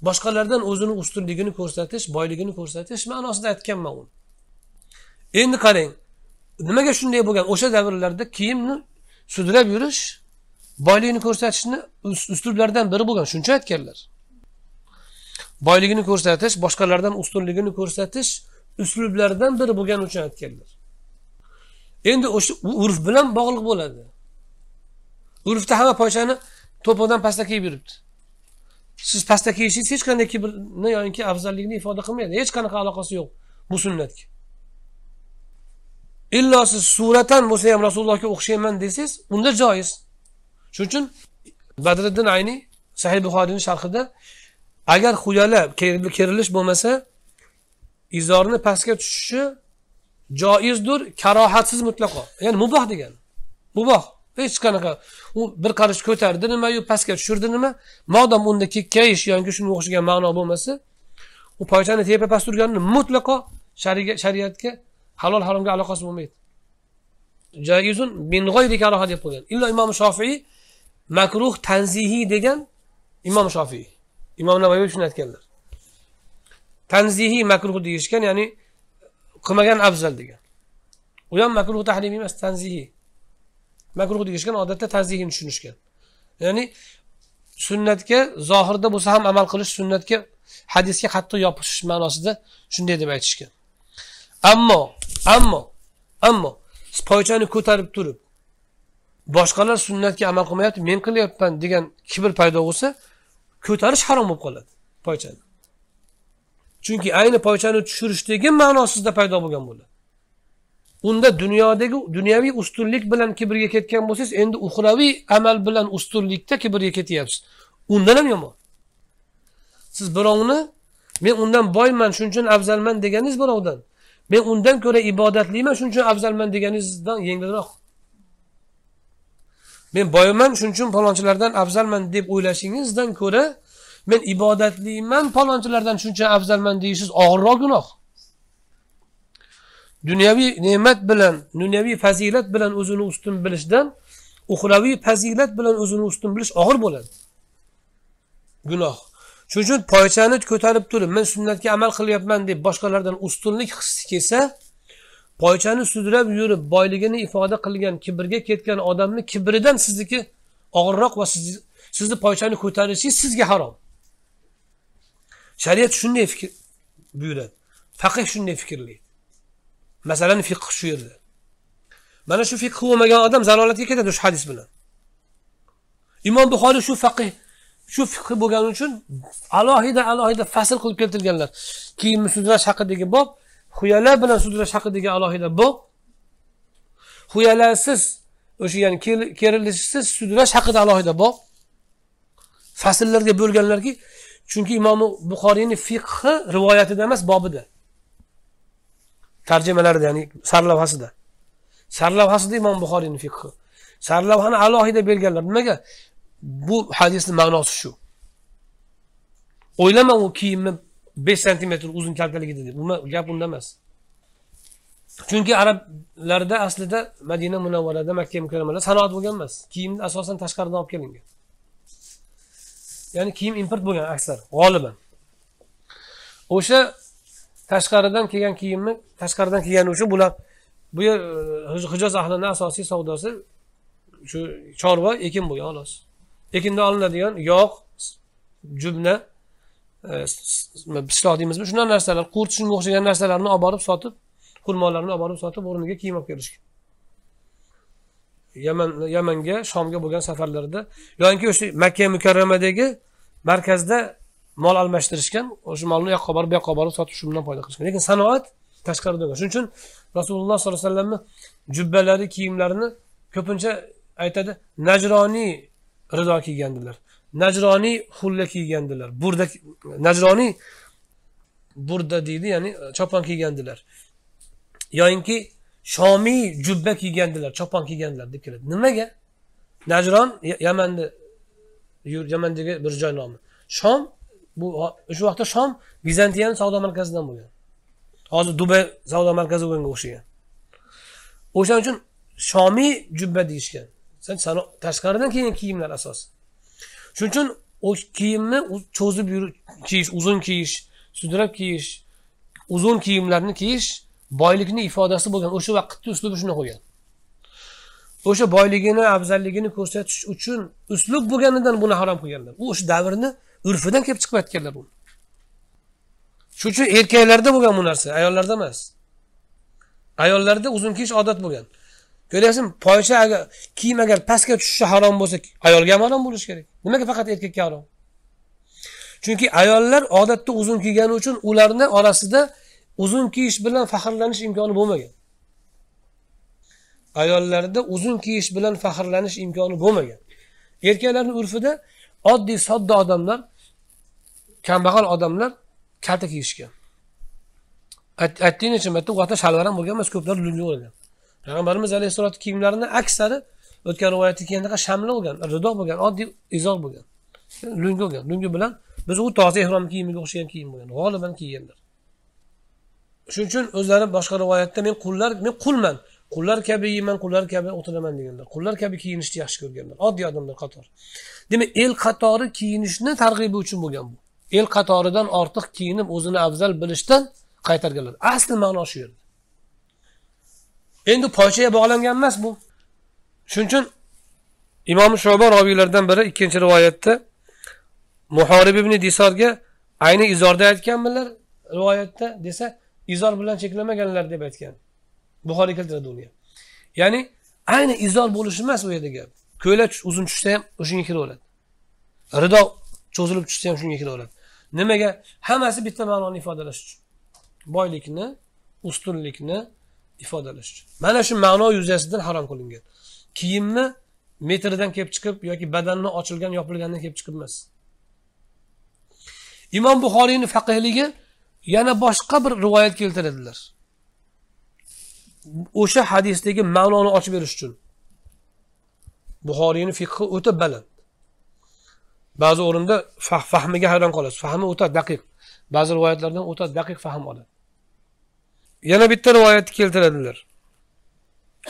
boshqalardan o'zini ustunligini ko'rsatish boyligini ko'rsatish ma'nosida aytganman uni endi qarang nimaga shunday bo'lgan o'sha davrlarda kiyimni sudrab yurish boylikni ko'rsatishni uslublaridan biri bo'lgan shuncha aytganlar boyligini ko'rsatish boshqalardan ustunligini ko'rsatish uslublardan biri bo'lgani uchun aytganlar endi o'sha urf bilan bog'liq bo'ladi urfda hamma poychani to'piqdan pastda kiyib yuribdi siz pastda kiyishingiz hech qanday kibrni yoki afzallikni ifoda qilmaydi hech qanaqa aloqasi yo'q bu sunnatga illo siz suratan bo'lsa ham rasulullohga o'xshayman desangiz unda joiz shuning uchun badriddin ayni sahih buxoriyni sharhida agar xuyala kerilish bo'lmasa izorni pastga tushishi joizdir karohatsiz mutlaqo ya'ni muboh degan muboh hech qanaqa u bir qarich ko'tardi nima yu pastga tushirdi nima modom unda kekkayish yoki shunga o'xshagan ma'no bo'lmasa u poychani tepa past turganini mutlaqo shariatga halol haromga aloqasi bo'lmaydi jaizun bin g'oyri karaha deb qo'ygan illo imom shofiy makruh tanzihiy degan imom shofiy imom navoiy shuni aytganlar tanzihiy makruh deyishgan ya'ni qilmagan afzal degan u ham makruh tahrim emas tanzihiy makruh deyishgan odatda tazihini tushunishgan ya'ni sunnatga zohirda bo'lsa ham amal qilish sunnatga hadisga qattiq yopishish ma'nosida shunday deb aytishgan ammo ammo ammo poychani ko'tarib turib boshqalar sunnatga amal qilmayapti men qilyapman degan kibr paydo bo'lsa ko'tarish harom bo'lib qoladi poychani chunki ayni poychani tushirishdagi ma'nosizda paydo bo'lgan bo'ladi unda dunyodagi dunyoviy ustunlik bilan kibrga ketgan bo'lsangiz endi uxraviy amal bilan ustunlikda kibrga ketyapsiz undan ham yomon siz birovni men undan boyman shuning uchun afzalman deganingiz birovdan men undan ko'ra ibodatliman shuning uchun afzalman deganingizdan yengilroq men boyman shuning uchun palonchilardan afzalman deb o'ylashingizdan ko'ra men ibodatliman palonchilardan shuncha afzalman deyishingiz og'irroq gunoh dunyoviy ne'mat bilan dunyoviy fazilat bilan o'zini ustun bilishdan uxraviy fazilat bilan o'zini ustun bilish og'ir bo'ladi gunoh shuning uchun poychani ko'tarib turib men sunnatga amal qilyapman deb boshqalardan ustunlik hissi kelsa poychani sudrab yurib boyligini ifoda qilgan kibrga ketgan odamni kibridan sizniki og'irroq va siz sizni poychani ko'tarishingiz sizga harom shariat shunday fikr buyuradi faqih shunday fikrlaydi masalan fiqh shu yerda mana shu fiqh o'qimagan odam zalolatga ketadi shu hadis bilan imom buxoriy shu faqih shu fiqh bo'lgani uchun alohida alohida fasl qilib keltirganlar kiyim sudrash haqidagi bob huyala bilan sudrash haqidagi alohida bob huyalasiz o'sha ya'ni kerilishsiz sudrash haqida alohida bob fasllarga bo'lganlarki chunki imom buxoriyni fiqhi rivoyatida emas bobida tarjimalarida ya'ni sarlavhasida sarlavhasida imom buxoriyni fiqhi sarlavhani alohida berganlar nimaga bu hadisni ma'nosi shu o'ylama u kiyimni besh santimetr uzun kaltaligida deb gap unda emas chunki arablarda aslida madina munavvarada makka mukarramada sanoat bo'lgan emas kiyimni asosan tashqaridan olib kelingan ya'ni kiyim import bo'lgan aksar g'oliban o'sha tashqaridan kelgan kiyimni tashqaridan kelgani uchun bular bu yer e, hijoz ahlini asosiy savdosi shu chorva ekin bo'lgan xolos ekindan olinadigan yog' jubna e, pishloq deymizmi shunaqa narsalar qurt shunga o'xshagan narsalarni olib borib sotib xurmolarni olib borib sotib o'rniga kiyim olib kelishgan yaman yamanga shomga bo'lgan safarlarida yoki o'sha makka mukarramadagi markazda mol almashtirishgan o'sha molni u yoqqa borib bu yoqqa borib sotib shu bilan foyda qilishgan lekin sanoat tashqarida bo'lgan shuning uchun rasululloh sollallohu alayhi vasallamni jubbalari kiyimlarini ko'pincha aytadi najroniy rido kiygandilar najroniy hulla kiygandilar burda najroniy burda deydi ya'ni e, chopon kiygandilar yoyinki shomiy jubba kiygandilar chopon kiygandilar deb keladi nimaga najron yamanni yamandagi bir joy nomi shom bu o'sha vaqtda shom vizantiyani savdo markazidan bo'lgan hozir dubay savdo markazi bo'lganga o'xshagan o'shaning uchun shomiy jubba deyishgan tashqaridan kiygan kiyimlar asos shuning uchun u kiyimni cho'zib kiyish uzun kiyish sudrab kiyish uzun kiyimlarni kiyish boylikni ifodasi bo'lgan o'sha vaqtni uslubi shuni qo'ygan o'sha boyligini afzalligini ko'rsatish uchun uslub bo'lganidan buni harom qilganlar bu o'sha davrni urfidan kelib chiqib aytganlar buni shuning uchun erkaklarda bo'lgan bu narsa ayollarda emas ayollarda uzun kiyish odat bo'lgan ko'ryapsizmi poysha agar kiyim agar pastga tushishi harom bo'lsa ayolga ham harom bo'lishi kerak nimaga faqat erkakka harom chunki ayollar odatda uzun kiygani uchun ularni orasida uzun kiyish bilan faxrlanish imkoni bo'lmagan ayollarda uzun kiyish bilan faxrlanish imkoni bo'lmagan erkaklarni urfida oddiy sodda odamlar kambag'al odamlar kalta kiyishgan aytdik necha marta u vaqtda shalvar ham bo'lgan emas ko'plar lunga o'rgan payg'ambarimiz alayhissalot kiyimlarini aksari o'tgan rivoyatda kelganda shamli bo'lgan rido bo'lgan oddiy izoh bo'lgan lunga bo'lgan lungi bilan biz u toza ehrom kiyimiga o'xshagan kiyim bo'lgan g'oliban kiyganlar shuning uchun o'zlari boshqa rivoyatda men qullar men qulman qullar kabi yeyman qullar kabi o'tiraman deganlar qullar kabi kiyinishni yaxshi ko'rganlar oddiy odamlar qatori demak el qatori kiyinishni targ'ibi uchun bo'lgan bu el qatoridan ortiq kiyinib o'zini afzal bilishdan qaytarganlar asli ma'no shu yerda endi poychaga bog'langan emas bu shuning uchun imom shoba robiylardan biri ikkinchi rivoyatda muhorib ibn disorga ayni izorda aytganmilar rivoyatda desa izor bilan cheklamaganlar deb aytgan buxoriy keltiradi unga ya'ni ayni izor bo'lishi emas u yerda gap ko'ylak uzun tushsa ham o'shanga kiraveradi rido cho'zilib tushsa ham shunga kiraveradi nimaga hammasi bitta ma'noni ifodalash uchun boylikni ustunlikni ifodalash uchun mana shu ma'no yuzasidan harom qilingan kiyimni metridan kelib chiqib yoki badanni ochilgan yopilgandan kelib chiqib emas imom buxoriyni faqihligi yana boshqa bir rivoyat keltiradilar o'sha hadisdagi ma'noni ochib berish uchun buxoriyni fiqhi o'ta baland ba'zi o'rinda fahmiga hayron qolasiz fahmi o'ta daqiq ba'zi rivoyatlardan o'ta daqiq fahm oladi yana bitta rivoyatni keltiradilar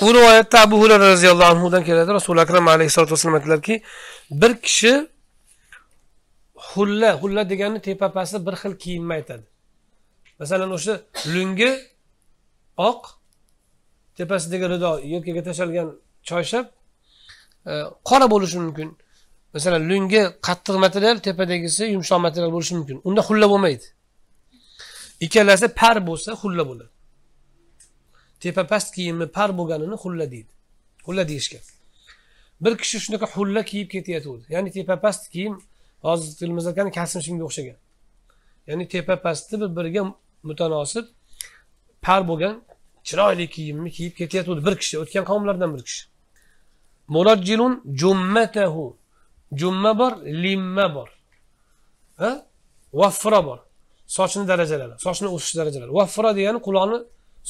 u rivoyatda abu hurara roziyallohu anhudan keladi rasuli akram alayhisalotu vassalam aytdilarki bir kishi hulla hulla degani tepapasi bir xil kiyimni aytadi masalan o'sha lungi oq tepasidagi rido yo'lkaga tashlangan choyshab e, qora bo'lishi mumkin masalan lungi qattiq material tepadagisi yumshoq material bo'lishi mumkin unda xulla bo'lmaydi ikkalasi par bo'lsa xulla bo'ladi tepa past kiyimi par bo'lganini xulla deydi xulla deyishgan bir kishi shunaqa xulla kiyib ketayotgandi ya'ni tepa past kiyim hozir tilimizda aytgan kalsim shunga o'xshagan ya'ni tepa pastni bir biriga mutanosib par bo'lgan chiroyli kiyimni kiyib ketayotgandi bir kishi o'tgan qavmlardan bir kishi murajjilun jummatahu jumma bor limma bor ha bor sochni darajalari sochni o'sish darajalari vaffra degani quloqni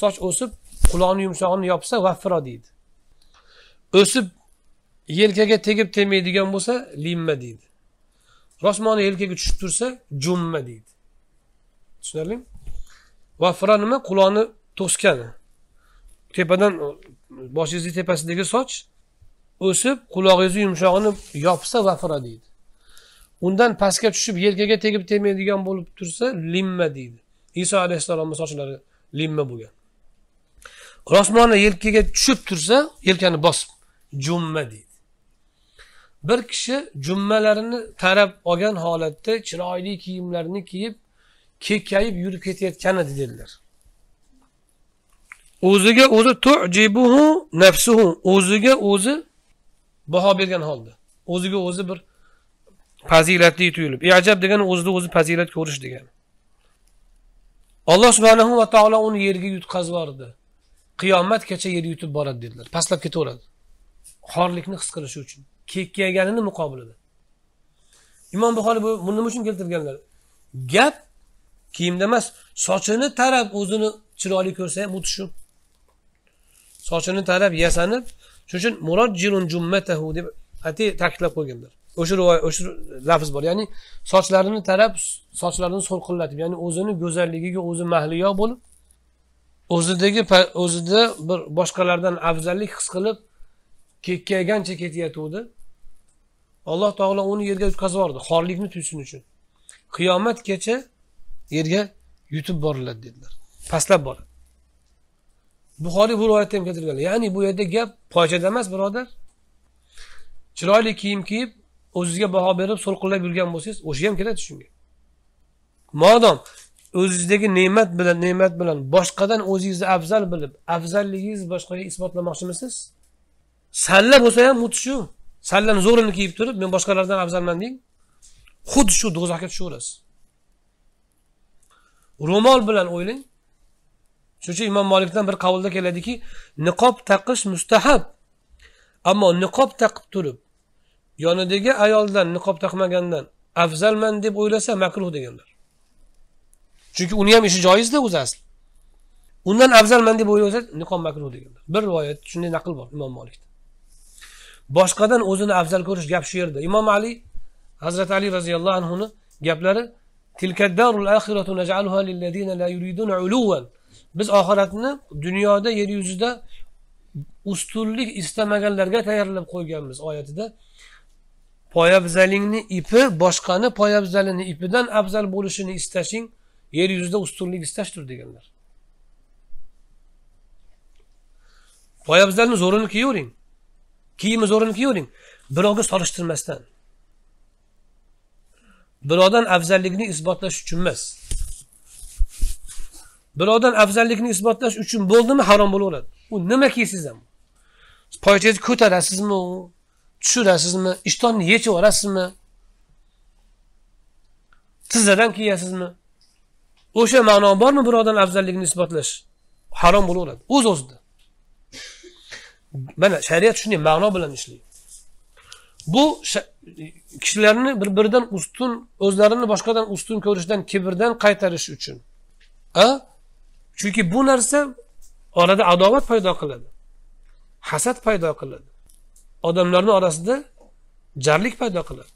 soch o'sib quloqni yumshog'ini yopsa vaffra deydi o'sib yelkaga tegib tegmaydigan bo'lsa limma deydi rosmoni yelkaga tushib tursa jumma deydi tushunarlimi vaffra nima quloqni to'sgani tepadan boshingizni tepasidagi soch o'sib qulog'ingizni yumshog'ini yopsa vafra deydi undan pastga tushib yelkaga tegib tegmaydigan bo'lib tursa limma deydi iso alayhissalomni sochlari limma bo'lgan rosmoni yelkaga tushib tursa yelkani bosib jumma deydi bir kishi jummalarini tarab olgan holatda chiroyli kiyimlarni kiyib kekkayib yurib ketayotgan edi dedilar o'ziga o'zi tujibuhu nafsuhu o'ziga o'zi baho bergan holda o'ziga o'zi bir fazilatli tuyulib ijab degani o'zida o'zi fazilat ko'rish degani alloh subhanahu va taolo uni yerga yutqazib yubordi qiyomatgacha yer yutib boradi dedilar pastlab ketaveradi xorlikni his qilishi uchun kekkayganini muqobilida imom buxoriy bu nima uchun keltirganlar gap kiyimda emas sochini tarab o'zini chiroyli ko'rsa ham u tushib sochini tarab yasanib shuning uchun murojjirun jummatahu deb qat'iy ta'kidlab qo'yganlar o'sha rivoyat o'sha lafz bor ya'ni sochlarini tarab sochlarini so'lqillatib ya'ni o'zini go'zalligiga o'zi mahliyo bo'lib o'zidagi o'zida bir boshqalardan afzallik his qilib kekkaygancha ketayotgandi alloh taolo uni yerga yutqazib yubordi xorlikni tuysin uchun qiyomat kecha yerga yutib boriladi dedilar pastlab boradi buxoriy bu rivoyatda ham keltirganlar ya'ni bu yerda gap poychada emas birodar chiroyli kiyim kiyib o'zizga baho berib so'lqillab yurgan bo'lsangiz o'sha ham keladi shunga modom o'zingizdagi ne'mat bilan ne'mat bilan boshqadan o'zingizni afzal bilib afzalligingizni boshqaga isbotlamoqchimisiz salla bo'lsa ham xuddi shu sallani zo'rini kiyib turib men boshqalardan afzalman deng xuddi shu do'zaxga tushaverasiz ro'mol bilan o'ylang shuning uchun imom molikdan bir qavlda keladiki niqob taqish mustahab ammo niqob taqib turib yonidagi ayoldan niqob taqmagandan afzalman deb o'ylasa makruh deganlar chunki uni ham ishi joizda o'zi asli undan afzalman deb o'ylasa niqob makruh deganlar bir rivoyat shunday naql bor imom molikdan boshqadan o'zini afzal ko'rish gap shu yerda imom ali hazrati ali roziyallohu anhuni gaplari tilka la yuriduna uluvan biz oxiratni dunyoda yer yuzida ustunlik istamaganlarga tayyorlab qo'yganmiz oyatida poyabzalingni ipi boshqani poyabzalini ipidan afzal bo'lishini istashing yer yuzida ustunlik istashdir deganlar poyabzalni zo'rini kiyavering kiyimni zo'rini kiyavering birovga solishtirmasdan birovdan afzallikni isbotlash uchun emas birovdan afzallikni isbotlash uchun bo'ldimi harom bo'laveradi u nima kiysangiz ham poychangizni ko'tarasizmi u tushirasizmi ishtonni yechib yuborasizmi tizzadan kiyasizmi o'sha ma'no bormi birovdan afzallikni isbotlash harom bo'laveradi o'z uz o'zida mana shariat shunday ma'no bilan ishlaydi bu kishilarni bir biridan ustun o'zlarini boshqadan ustun ko'rishdan kibrdan qaytarish uchun a chunki bu narsa orada adovat paydo qiladi hasad paydo qiladi odamlarni orasida jarlik paydo qiladi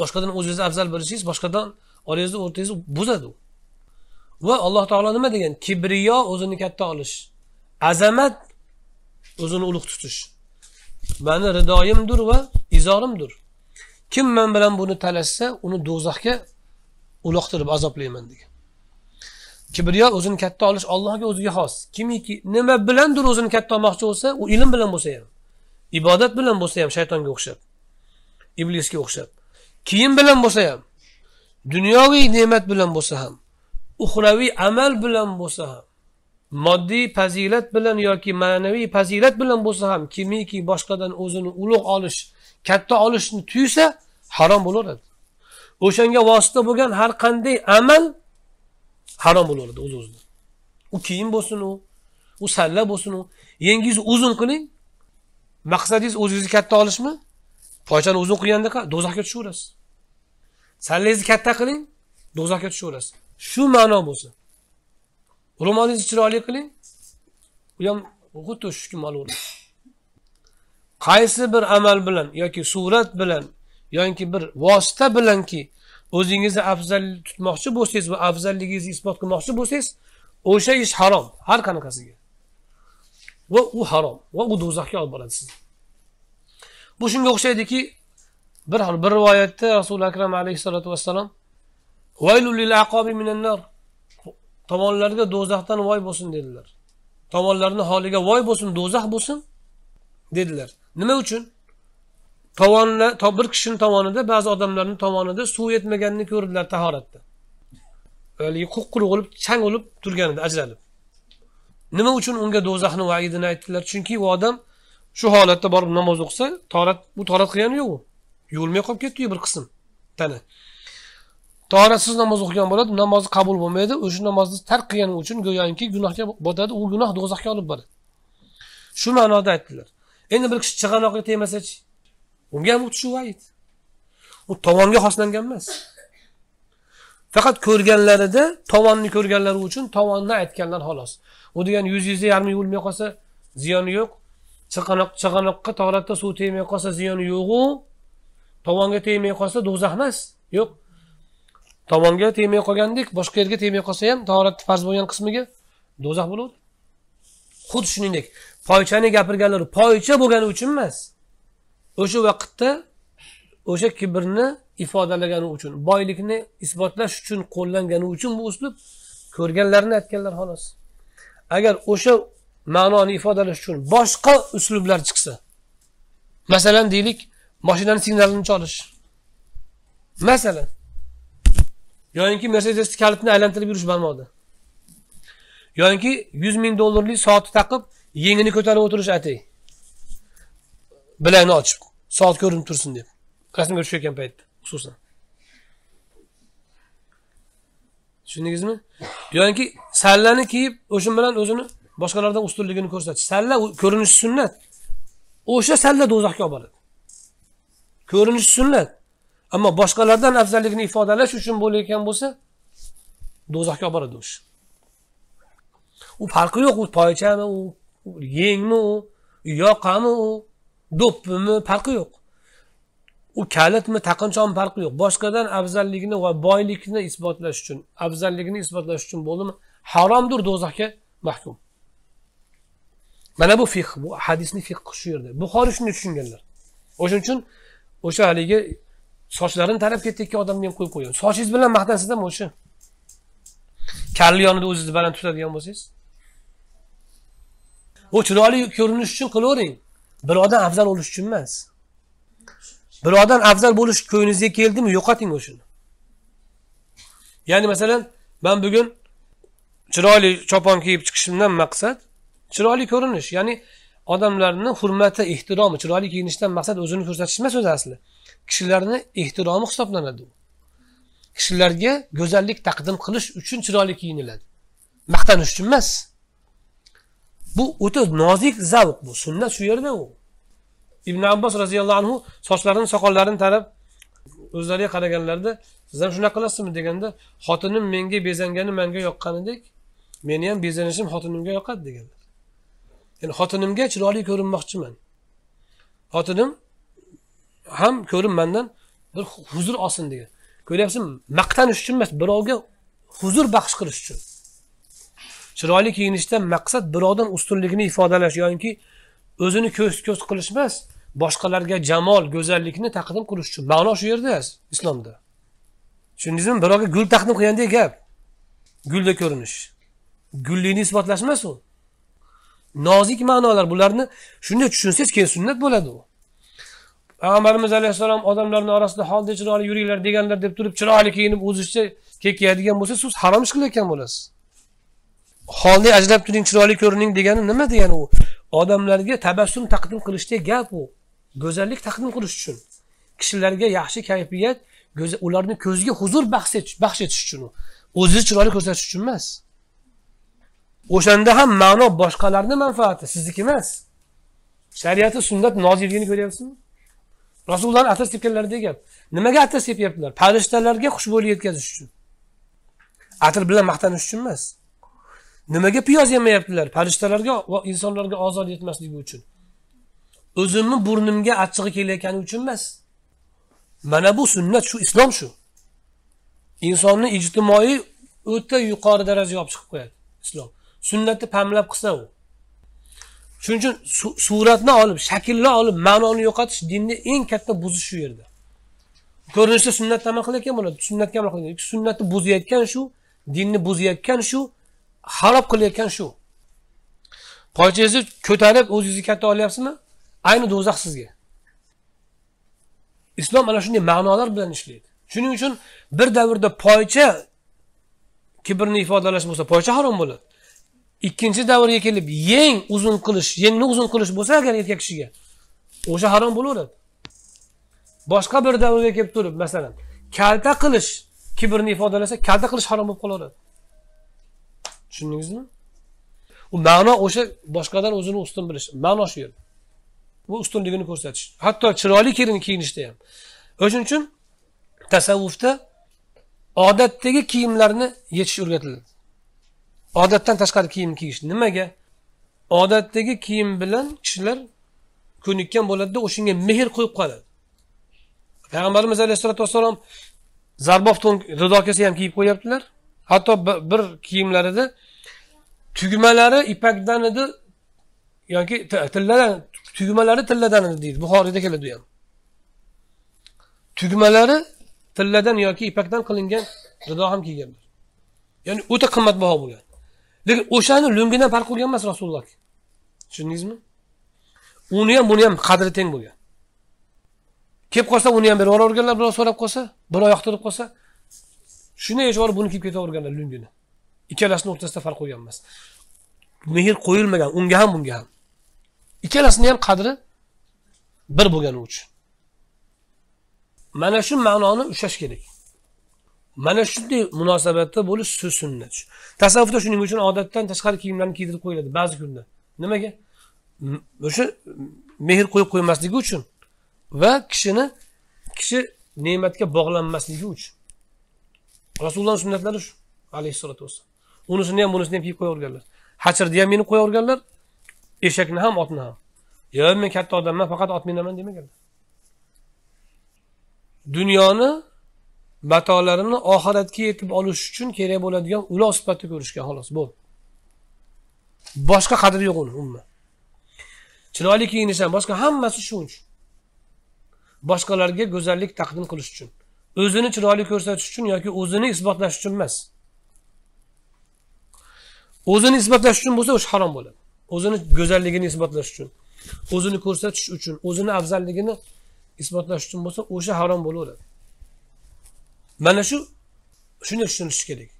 boshqadan o'zingizni afzal bilishingiz boshqadan orangizni o'rtangizni buzadi u va alloh taolo nima degan kibriyo o'zini katta olish azamat o'zini ulug' tutish mani ridoyimdir va izorimdir kim men bilan buni talashsa uni do'zaxga uloqtirib azoblayman degan kibriyo o'zini katta olish ollohga o'ziga xos kimiki nima bilandir o'zini katta olmoqchi bo'lsa u ilm bilan bo'lsa ham ibodat bilan bo'lsa ham shaytonga o'xshab iblisga o'xshab kiyim bilan bo'lsa ham dunyoviy ne'mat bilan bo'lsa ham uxraviy amal bilan bo'lsa ham moddiy fazilat bilan yoki ma'naviy fazilat bilan bo'lsa ham kimiki boshqadan o'zini ulug' olish katta olishni tuysa harom bo'laveradi o'shanga vosita bo'lgan har qanday amal harom bo'laveradi o'z o'zini u kiyim bo'lsin u u salla bo'lsin u yengingizni uzun qiling maqsadingiz o'zingizni katta olishmi poychani uzun qilganda do'zaxga tushaverasiz sallangizni katta qiling do'zaxga tushaverasiz shu ma'no bo'lsa ro'molingizni chiroyli qiling u ham xuddi shu kim olaveradi qaysi bir amal bilan yoki surat bilan yoki bir vosita bilanki o'zingizni afzal tutmoqchi bo'lsangiz va afzalligingizni isbot qilmoqchi bo'lsangiz o'sha ish harom har qanaqasiga va u harom va u do'zaxga olib boradi sizni bu shunga o'xshaydiki bir xil bir rivoyatda rasuli akram alayhissalotu vassalom tomonlarga do'zaxdan voy bo'lsin dedilar tomonlarni holiga voy bo'lsin do'zax bo'lsin dedilar nima uchun tovonla to bir kishini tovonida ba'zi odamlarni tovonida suv yetmaganini ko'rdilar tahoratda haligi quq quruq bo'lib chang bo'lib turganida ajralib nima uchun unga do'zaxni vaidini aytdilar chunki u odam shu holatda borib namoz o'qisa torat u torat qilgani yo'q u yuvilmay qolib ketdiyu bir qism tana toratsiz namoz o'qigan bo'ladi namozi qabul bo'lmaydi o'sha namozni tark qilgani uchun go'yoki gunohga botadi u gunoh do'zaxga olib boradi shu ma'noda aytdilar endi bir kishi chig'anoqqa tegmasachi unga ham o'tishi ayt u tovonga xoslangan emas faqat ko'rganlarida tovonni ko'rganlari uchun tovonni aytganlar xolos u degani yuz yuzda yarmi yuvilmay qolsa ziyoni yo'q chaqanoq chaqanoqqa toratda suv tegmay qolsa ziyoni yo'qu tovonga tegmay qolsa do'zax emas yo'q tovonga tegmay qolgandek boshqa yerga tegmay qolsa ham tahoratni farz bo'lgan qismiga do'zax bo'ladi xuddi shuningdek poychani gapirganlar poycha bo'lgani uchun emas o'sha vaqtda o'sha kibrni ifodalagani uchun boylikni isbotlash uchun qo'llangani uchun bu uslub ko'rganlarini aytganlar xolos agar o'sha ma'noni ifodalash uchun boshqa uslublar chiqsa masalan deylik mashinani signalini cholish masalan yoyinki mercedesni kalitni aylantirib yurish barmoqda yoyinki yuz ming dollarlik soatni taqib yengini ko'tarib o'tirish atay bilakni ochib soat ko'rinib tursin deb rasmga tushayotgan paytda xususan tushundingizmi yoki sallani kiyib o'sha bilan o'zini boshqalardan ustunligini ko'rsatish salla ko'rinishi sunnat o'sha salla do'zaxga olib boradi ko'rinishi sunnat ammo boshqalardan afzalligini ifodalash uchun bo'layotgan bo'lsa do'zaxga olib boradi o'sha u farqi yo'q u poychami u yengmi u yoqami u do'ppimi farqi yo'q u kalitmi taqinchoqmi farqi yo'q boshqadan afzalligini va boylikni isbotlash uchun afzalligini isbotlash uchun bo'ldimi haromdir do'zaxga mahkum mana bu fiq bu hadisni fiq shu yerda buxoriy shunday tushunganlar o'shaning uchun o'sha haligi sochlarini tarab ketayotgan odamni ham qo'yib qo'ygan sochingiz bilan maqtansiz ham o'sha kalni yonida o'zingizni baland tutadigan bo'lsangiz u chiroyli ko'rinish uchun qilavering birodan afzal bo'lish uchun emas birodan afzal bo'lish ko'nglingizga keldimi yo'qoting o'shani ya'ni masalan man bugun chiroyli chopon kiyib chiqishimdan maqsad chiroyli ko'rinish ya'ni odamlarni hurmati ehtiromi chiroyli kiyinishdan maqsad o'zini ko'rsatish emas o'zi asli kishilarni ehtiromi hisoblanadi u kishilarga go'zallik taqdim qilish uchun chiroyli kiyiniladi maqtanish uchun emas bu o'ta nozik zavq bu sunnat shu yerda u ibn abbos roziyallohu anhu sochlarini soqollarini tarab o'zlariga qaraganlarida sizlar shunaqa qilasizmi deganda xotinim menga bezangani manga yoqqanidek meni ham bezanishim xotinimga yoqadi deganlar ya'ni xotinimga chiroyli ko'rinmoqchiman xotinim ham ko'rib mandan bir huzur olsin degan ko'ryapsizmi maqtanish uchun emas birovga huzur baxsh qilish uchun chiroyli kiyinishda maqsad birovdan ustunligini ifodalash yoki o'zini ko'z ko'z qilish emas boshqalarga jamol go'zallikni taqdim qilish uchun ma'no shu yerda islomda tushundingizmi birovga gul taqdim qilgandek gap gulda ko'rinish gullikni isbotlash emas u nozik ma'nolar bularni shunday tushunsangiz keyin sunnat bo'ladi u payg'ambarimiz alayhissalom odamlarni orasida holda chiroyli yuringlar deganlar deb turib chiroyli kiyinib o'zicha kek bo'lsa siz harom ish qilayotgan bo'lasiz holni ajrab turing chiroyli ko'rining degani nima degani u odamlarga tabassum taqdim qilishda gap u go'zallik taqdim qilish uchun kishilarga yaxshi kayfiyat ularni ko'ziga huzur baxsh etish uchun u o'zini chiroyli ko'rsatish uchun emas o'shanda ham ma'no boshqalarni manfaati sizniki emas shariati sunnat nozilligini ko'ryapsizmi rasulullohni atir sepganlaridagi gap nimaga atir sepyaptilar farishtalarga xushbo'ylik yetkazish uchun atir bilan maqtanish uchun emas nimaga piyoz yemayaptilar farishtalarga va insonlarga ozor yetmasligi uchun o'zimni burnimga achchig'i kelayotgani uchun emas mana bu sunnat shu islom shu insonni ijtimoiy o'ta yuqori darajaga olib chiqib qo'yadi islom sunnatni pamlab qilsa u shuning uchun suratni olib shaklni olib ma'noni yo'qotish dinni eng katta buzish shu yerda ko'rinishda sunnatni amal qilayotgan bo'ladi sunnatga amal qilgan sunnatni buzayotgan shu dinni buzayotgan shu harob qilayotgan shu pochangizni ko'tarib o'zingizni katta olyapsizmi ayni do'zax sizga islom ana shunday ma'nolar bilan ishlaydi shuning uchun bir davrda poycha kibrni ifodalash bo'lsa poycha harom bo'ladi ikkinchi davrga kelib yeng uzun qilish yengni uzun qilish bo'lsa agar erkak kishiga o'sha harom bo'laveradi boshqa bir davrga kelib turib masalan kalta qilish kibrni ifodalasa kalta qilish harom bo'lib qolaveradi tushundingizmi u ma'no o'sha boshqadan o'zini ustun bilish ma'no shu yerda bu ustunligini ko'rsatish hatto chiroyli kelin kiyinishda ham o'shuning uchun tasavvufda odatdagi kiyimlarni yechish o'rgatiladi odatdan tashqari kiyim kiyish nimaga odatdagi kiyim bilan kishilar ko'nikkan bo'ladida o'shanga mehr qo'yib qoladi payg'ambarimiz alayhissalotu vassalom zarbof rido kelsa ham kiyib qo'yaptilar hatto bir kiyimlarida tugmalari ipakdan edi yoki tilladan tugmalari tilladan edi deydi buxoriyda keladi u ham tugmalari tilladan yoki ipakdan qilingan rido ham kiyganlar ya'ni o'ta qimmatbaho bo'lgan lekin o'shani lungidan farq qilgan emas rasululloh tushundingizmi uni ham buni ham qadri teng bo'lgan kelib qolsa uni ham berib yuborganlar birov so'rab qolsa bir oyoqda turib qolsa shunday yechib olib buni kiyib ketaverganlar lungini ikkalasini o'rtasida farq qo'ygan emas mehr qo'yilmagan unga ham bunga ham ikkalasini ham qadri bir bo'lgani uchun mana shu ma'noni ushlash kerak mana shunday munosabatda bo'lish su sunnat tasavvufda shuning uchun odatdan tashqari kiyimlarni kiydirib qo'yiladi ba'zi kunda nimaga o'sha mehr qo'yib qo'ymasligi uchun va kishini kishi ne'matga bog'lanmasligi uchun rasulullohni sunnatlari shu alayhissalotu vassalom unisini ham bunisini ham kiyib qo'yaverganlar hachirni ham minib qo'yaverganlar eshakni ham otni ham yo men katta odamman faqat ot minaman demaganlar dunyoni matolarini oxiratga yetib olish uchun kerak bo'ladigan ulug' sifatda ko'rishgan xolos bo'ldi boshqa qadri yo'q uni umuman chiroyli kiyinish ham boshqa hammasi shu uchun boshqalarga go'zallik taqdim qilish uchun o'zini chiroyli ko'rsatish uchun yoki o'zini isbotlash uchun emas o'zini isbotlash uchun bo'lsa o'sha harom bo'ladi o'zini go'zalligini isbotlash uchun o'zini ko'rsatish uchun o'zini afzalligini isbotlash uchun bo'lsa o'sha harom bo'laveradi mana shu shuni tushunish kerak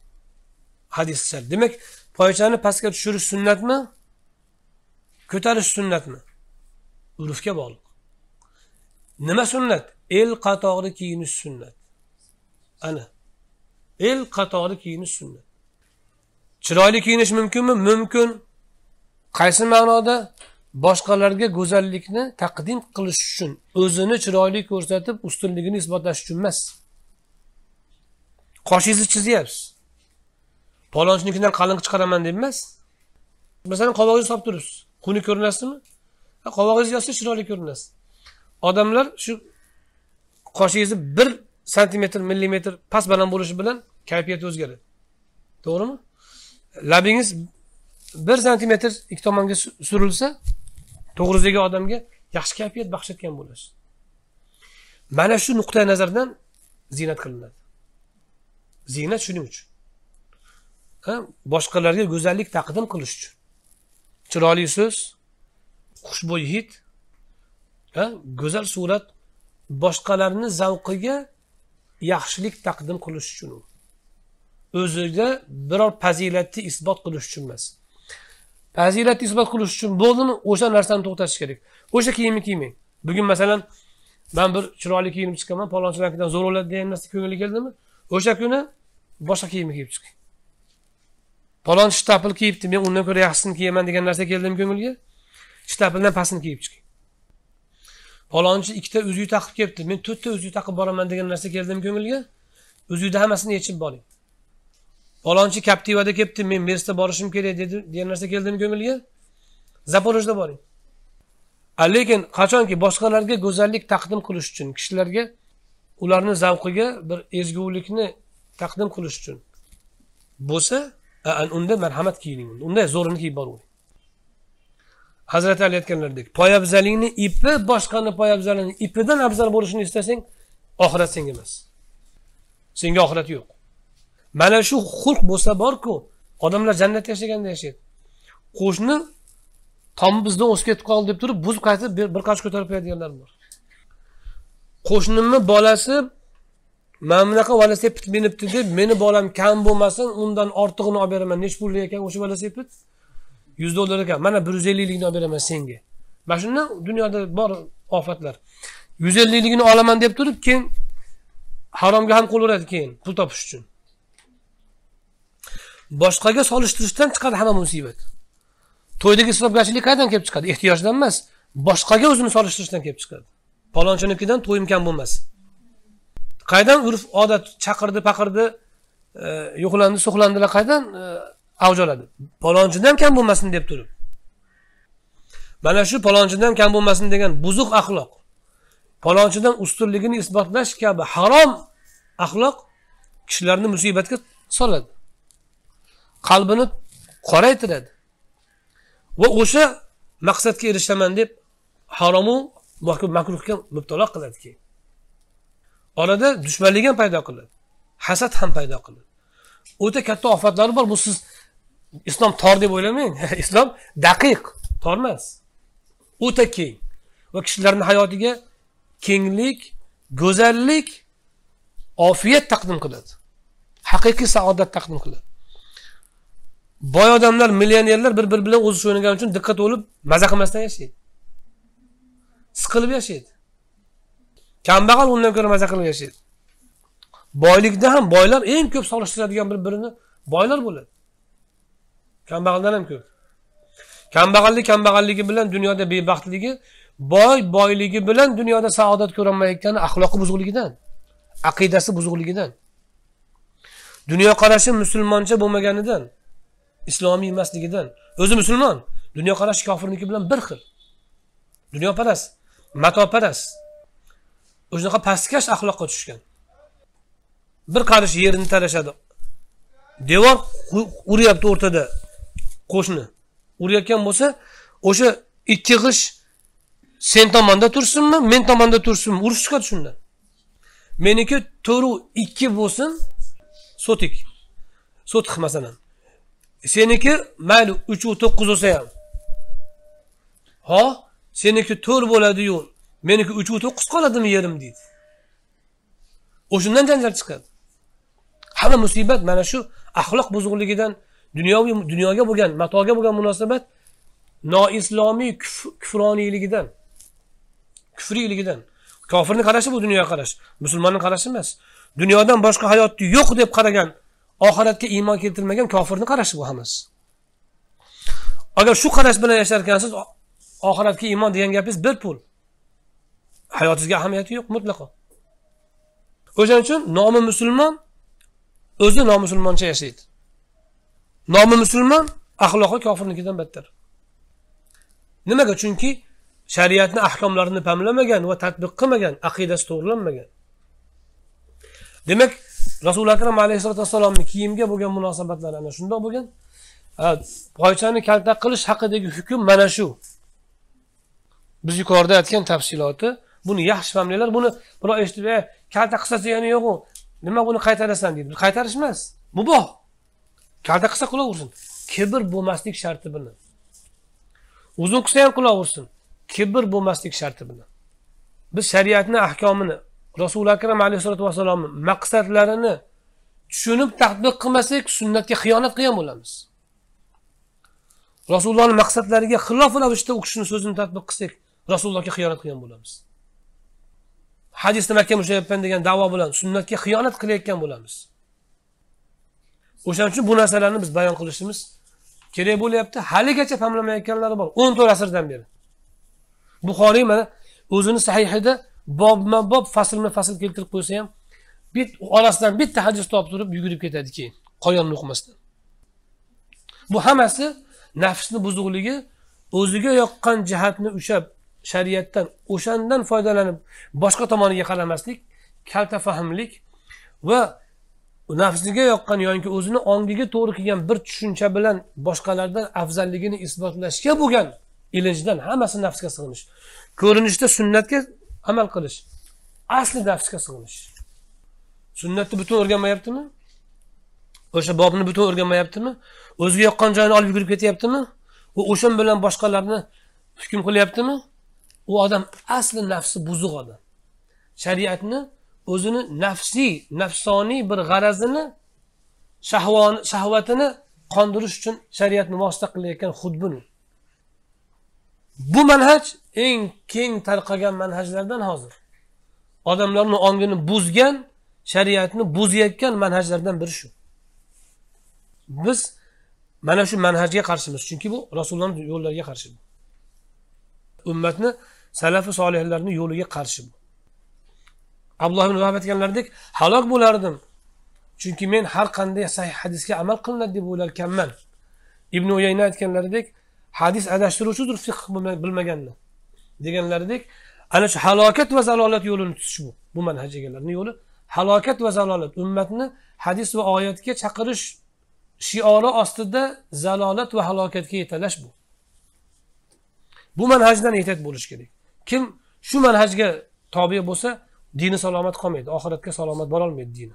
hadis demak poychani pastga tushirish sunnatmi ko'tarish sunnatmi urfga bog'liq nima sunnat el qatori kiyinish sunnat ana el qatori kiyinish sunnat chiroyli kiyinish mumkinmi mumkin qaysi ma'noda boshqalarga go'zallikni taqdim qilish uchun o'zini chiroyli ko'rsatib ustunligini isbotlash uchun emas qoshingizni chizyapsiz palonchinikidan qalin chiqaraman deb emas masalan qovog'ingizni solib turibsiz xunuk ko'rinasizmi qovog'ingiz yozsa chiroyli ko'rinasiz odamlar shu qoshingizni bir santimetr millimetr past baland bo'lishi bilan kayfiyati o'zgaradi to'g'rimi labingiz bir santimetr ikki tomonga surilsa to'g'risidagi odamga yaxshi kayfiyat baxsh etgan bo'lasiz mana shu nuqtai nazardan ziynat qilinadi ziynat shuning uchun boshqalarga go'zallik taqdim qilish uchun chiroyli so'z xushbo'y hid go'zal surat boshqalarni zavqiga yaxshilik taqdim qilish uchun o'ziga biror fazilatni isbot qilish uchun emas fazilatni isbot qilish uchun bo'ldimi o'sha narsani to'xtatish kerak o'sha kiyimni kiymang bugun masalan man bir chiroyli kiyinib chiqaman palonchilarnikidan zo'r bo'ladi degan narsa ko'ngilga keldimi o'sha kuni boshqa kiyimni kiyib chiqing palonchi shtapl kiyibdi men undan ko'ra yaxshisini kiyaman degan narsa keldimi ko'ngilga shtapldan pastini kiyib chiqing palonchi ikkita uzuk taqib kelibdi men to'rtta uzuk taqib boraman degan narsa keldimi ko'ngilga uzukni hammasini yechib boring palonchi kaptivada kelibdi men mersda borishim kerak dedi degan narsa keldimi ko'ngilga zaporojda boring lekin qachonki boshqalarga go'zallik taqdim qilish uchun kishilarga ularni zavqiga bir ezgulikni taqdim qilish uchun bo'lsa unda marhamat kiyiling unda zo'rini kiyib boravering hazrati ali aytganlaridek poyabzalingni ipi boshqani poyabzalini ipidan afzal bo'lishini istasang oxirat senga emas senga oxirat yo'q mana shu xulq bo'lsa borku odamlar jannatda yashaganda yashaydi qo'shni tomi bizdan o'sib ketib qoldi deb turib buzib qaytib bir qarich ko'tarib qo'yadiganlar bor qo'shnimni bolasi mana bunaqa velosiped minibdi deb meni bolam kam bo'lmasin undan ortig'ini olib beraman nechi pullik ekan o'sha velosiped yuz dollar ekan mana bir yuz ellikligini olib beraman senga mana shundan dunyoda bor ofatlar yuz ellikligini olaman deb turib keyin haromga ham qo'l uradi keyin pul topish uchun boshqaga solishtirishdan chiqadi hamma musibat to'ydagi isrofgarchilik qayerdan kelib chiqadi ehtiyojdan emas boshqaga o'zini solishtirishdan kelib chiqadi palonchinikidan to'yim kam bo'lmasin qaydan urf odat chaqirdi paqirdi e, yo'qlandi so'qlandilar qaydan e, avj oladi palonchidan ham kam bo'lmasin deb turib mana shu palonchidan ham kam bo'lmasin degan buzuq axloq palonchidan ustunligini isbotlash kabi harom axloq kishilarni musibatga soladi qalbini qoraytiradi va o'sha maqsadga erishaman deb haromu makruhga mubtalo qiladi keyin orada dushmanlik ham paydo qiladi hasad ham paydo qiladi o'ta katta ofatlari bor bu siz islom tor deb o'ylamang islom daqiq tor emas o'ta keng va kishilarni hayotiga kenglik go'zallik ofiyat taqdim qiladi haqiqiy saodat taqdim qiladi boy odamlar millionerlar bir biri bilan o'zi so'nagani uchun diqqat o'lib maza qilmasdan yashaydi siqilib yashaydi kambag'al undan ko'ra maza qilib yashaydi boylikda ham boylar eng ko'p solishtiradigan bir birini boylar bo'ladi kambag'aldan ham ko'p kambag'allik kambag'alligi bilan dunyoda bebaxtligi boy boyligi bilan dunyoda saodat ko'rolmayotgani axloqi buzuqligidan aqidasi buzuqligidan dunyoqarashi musulmoncha bo'lmaganidan islomiy emasligidan o'zi musulmon dunyoqarashi kofirniki bilan bir xil dunyoparast matoparast o'shanaqa pastkash axloqqa tushgan bir qarish yerini talashadi devor uryapti o'rtada qo'shni urayotgan bo'lsa o'sha ikki g'ish sen tomonda tursinmi men tomonda tursinmi urush chiqadi shunda meniki to'rtu ikki bo'lsin sotik sotik masalan seniki mayli uchu to'qqiz bo'lsa ham ho seniki to'rt bo'ladiyu meniki uchu to'qqiz qoladimi yerim deydi o'shandan janjal chiqadi hamma musibat mana shu axloq buzuqligidan dunyoviy dunyoga bo'lgan matoga bo'lgan munosabat noislomiy kufroniyligidan kufriyligidan kofirni qarashi bu dunyoga qarash musulmonni qarashi emas dunyodan boshqa hayotni yo'q deb qaragan oxiratga iymon keltirmagan kofirni qarashi bu hammasi agar shu qarash bilan yashar ekansiz oxiratga iymon degan gapingiz bir pul hayotingizga ahamiyati yo'q mutlaqo o'shaning uchun nomi musulmon o'zi nomusulmoncha yashaydi nomi musulmon axloqi kofirnikidan battar nimaga chunki shariatni ahkomlarini pamlamagan va tadbiq qilmagan aqidasi to'g'rilanmagan demak rasuli akram alayhisalotu vassalomni kiyimga bo'lgan munosabatlari ana shundoq bo'lgan poychani kalta qilish haqidagi hukm mana shu biz yuqorida aytgan tafsiloti buni yaxshi famlalar buni birov eshitib e eh, kalta qilsa degani yo'qu nima buni qaytarasan deydi qaytarish emas muboh kalta qilsa qulaversin kibr bo'lmaslik sharti bilan uzun qilsa ham qulaversin kibr bo'lmaslik sharti bilan biz shariatni ahkomini rasuli akram alayhissalotu vassalomni maqsadlarini tushunib tadbiq qilmasak sunnatga xiyonat qilgan bo'lamiz rasulullohni maqsadlariga xilof ravishda u kishini so'zini tadbiq qilsak rasulullohga xiyonat qilgan bo'lamiz hadisni mahkam ushlayapman degan davo bilan sunnatga xiyonat qilayotgan bo'lamiz o'shaning uchun bu narsalarni biz bayon qilishimiz kerak bo'lyapti haligacha fahmlamayotganlari bor o'n to'rt asrdan beri buxoriy mana o'zini sahihida bobma bob faslma fasl keltirib qo'ysa ham bit orasidan bitta hadis topib turib yugurib ketadi keyin qolganini o'qimasdan bu hammasi nafsni buzuqligi o'ziga yoqqan jihatni ushlab shariatdan o'shandan foydalanib boshqa tomoniga qaramaslik kaltafahmlik va nafsiga yoqqan yoki o'zini ongiga to'g'ri kelgan bir tushuncha bilan boshqalardan afzalligini isbotlashga bo'lgan ilinjdan hammasi nafsga sig'inish ko'rinishda sunnatga amal qilish asli nafsga sig'inish sunnatni butun o'rganmayaptimi o'sha bobni butun o'rganmayaptimi o'ziga yoqqan joyini olib yugurib ketyaptimi u o'sha bilan boshqalarni hukm qilyaptimi u odam asli nafsi buzuq odam shariatni o'zini nafsiy nafsoniy bir g'arazini shahvatini qondirish uchun shariatni vosita qilayotgan xudbin bu manhaj eng keng tarqagan manhajlardan hozir odamlarni ongini buzgan shariatni buzayotgan manhajlardan biri shu biz mana shu manhajga qarshimiz chunki bu rasulullohni yo'llariga qarshi ummatni salafi solihlarni yo'liga qarshi bu abdulloh ibn vahab aytganlaridek halok bo'lardim chunki men har qanday sahih hadisga amal qilinadi deb o'ylarkanman ibn uyayna aytganlaridek hadis adashtiruvchidir fiq bilmaganni deganlaridek ana shu halokat va zalolat yo'lini tutish bu bu manhaj egalarini yo'li halokat va zalolat ummatni hadis va oyatga chaqirish shiori ostida zalolat va halokatga yetalash bu bu manhajdan ehtiyot bo'lish kerak kim shu manhajga tobe bo'lsa dini salomat qolmaydi oxiratga salomat borolmaydi dini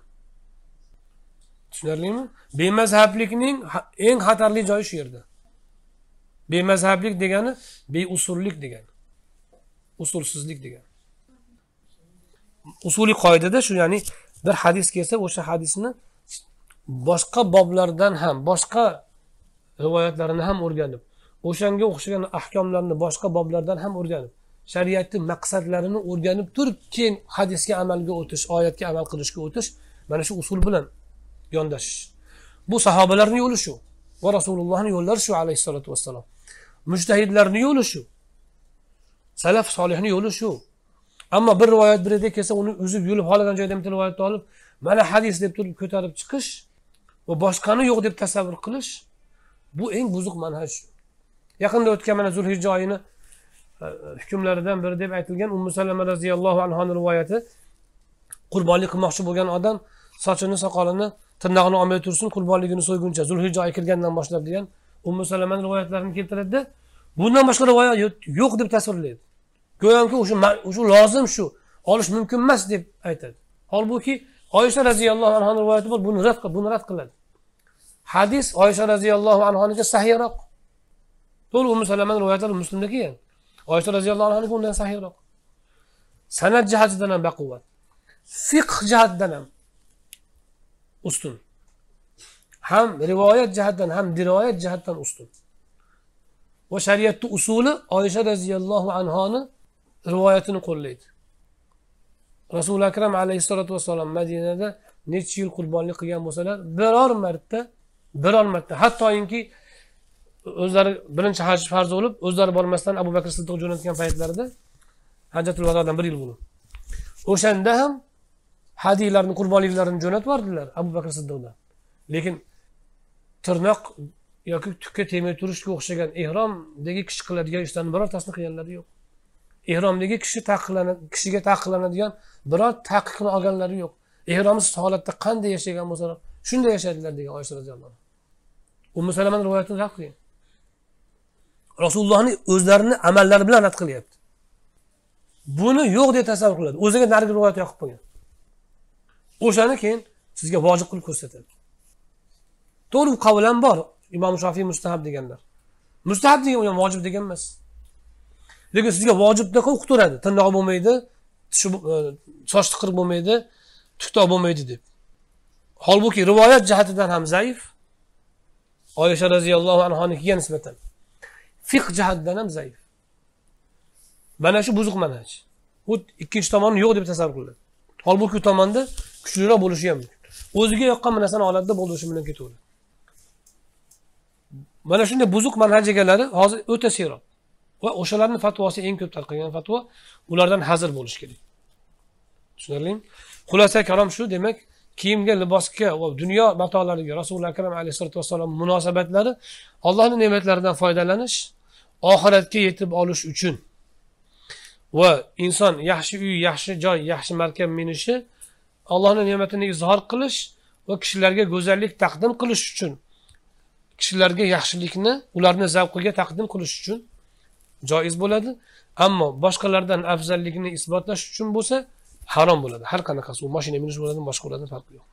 tushunarlimi bemazhablikning eng xatarli joyi shu yerda bemazhablik degani beusullik degani usulsizlik degani usuliy qoidada shu ya'ni bir hadis kelsa o'sha hadisni boshqa boblardan ham boshqa rivoyatlarini ham o'rganib o'shanga o'xshagan ahkomlarni boshqa boblardan ham o'rganib shariatni maqsadlarini o'rganib turib keyin hadisga amalga o'tish oyatga amal qilishga o'tish mana shu usul bilan yondashish bu sahobalarni yo'li shu va rasulullohni yo'llari shu alayhissalotu vassalom mujtahidlarni yo'li shu salaf solihni yo'li shu ammo bir rivoyat bir yerda kelsa uni uzib yulib xohlagan joydan bitta rivoyatni olib mana hadis deb turib ko'tarib chiqish va boshqani yo'q deb tasavvur qilish bu eng buzuq manhaj yaqinda o'tgan mana zulhijja oyini hukmlaridan biri deb aytilgan ummu salama roziyallohu anhuni rivoyati qurbonlik qilmoqchi bo'lgan odam sochini soqolini tirnog'ini olmay tursin qurbonligini so'yguncha zulhijja oyi kirgandan boshlab degan ummu salamani rivoyatlarini keltiradida bundan boshqa rivoyat yo'q deb tasvirlaydi go'yoki o'sha o'sha lozim shu olish mumkin emas deb aytadi holbuki oysha roziyallohu anhuni rivoyati bor buni rad buni rad qiladi hadis oysha roziyallohu anhuniki sahiyroq to'liq ummu salamani rivoyatlari muslimda kelgan oysha roziyallohu anhu undan sahiyroq san'at jihatidan ham baquvvat fiqh jihatidan ham ustun ham rivoyat jihatidan ham diroyat jihatidan ustun va shariatni usuli oysha roziyallohu anhoni rivoyatini qo'llaydi rasuli akram alayhissalotu vassalom madinada necha yil qurbonlik qilgan bo'lsalar biror marta biror marta hattoinki o'zlari birinchi haj farz bo'lib o'zlari bormasdan abu bakr siddiq jo'natgan paytlarida hajjatul vadodan bir yil bo'lib o'shanda ham hadiylarni qurbonliklarini jo'natib yubordilar abu bakr siddiqdan lekin tirnoq yoki tukka tegmay turishga o'xshagan ehromdagi kishi qiladigan ishlarni birortasini qilganlari yo'q ehromdagi kishi taqiqlanadi kishiga taqiqlanadigan biror taqiqni olganlari yo'q ehromsiz holatda qanday yashagan bo'lsalar shunday yashaydilar degan oysha roziyallohu anhu umi salamani rivoyatini rad qilgan rasulullohni o'zlarini amallari bilan rad qilyapti buni yo'q deb tasavvur qiladi o'ziga narigi rivoyat yoqib qo'ygan o'shani keyin sizga vojib qilib ko'rsatadi to'g'ri u ham bor imom shofiy mustahab deganlar mustahab degan u ham vojib degan emas lekin sizga vojibdaqa o'qib turadi tirnog'i bo'lmaydi tishi e, soch tiqir bo'lmaydi tuktoq bo'lmaydi deb holbuki rivoyat jihatidan ham zaif oysha roziyallohu anhonikiga nisbatan fiq jihatidan ham zaif mana shu buzuq manaj u ikkinchi tomoni yo'q deb tasavvur qiladi holbuki u tomonda kuchliroq bo'lishi ham mumkin o'ziga yoqqan bir narsani oladida bo'ldi o'sha bilan ketaveradi mana shunday buzuq manhaj egalari hozir o'ta serob va o'shalarni fatvosi eng ko'p tarqalgan fatvo ulardan hazir bo'lish kerak tushunarlimi xulosa karom shu demak kiyimga libosga va dunyo matolariga rasuli akram alayhi vassalom munosabatlari allohni ne'matlaridan foydalanish oxiratga yetib olish uchun va inson yaxshi uy yaxshi joy yaxshi markab minishi allohni ne'matini izhor qilish va kishilarga go'zallik taqdim qilish uchun kishilarga yaxshilikni ularni zavqiga taqdim qilish uchun joiz bo'ladi ammo boshqalardan afzalligini isbotlash uchun bo'lsa harom bo'ladi har qanaqasi u mashina minish bo'ladimi boshqa bo'ladimi farqi yo'q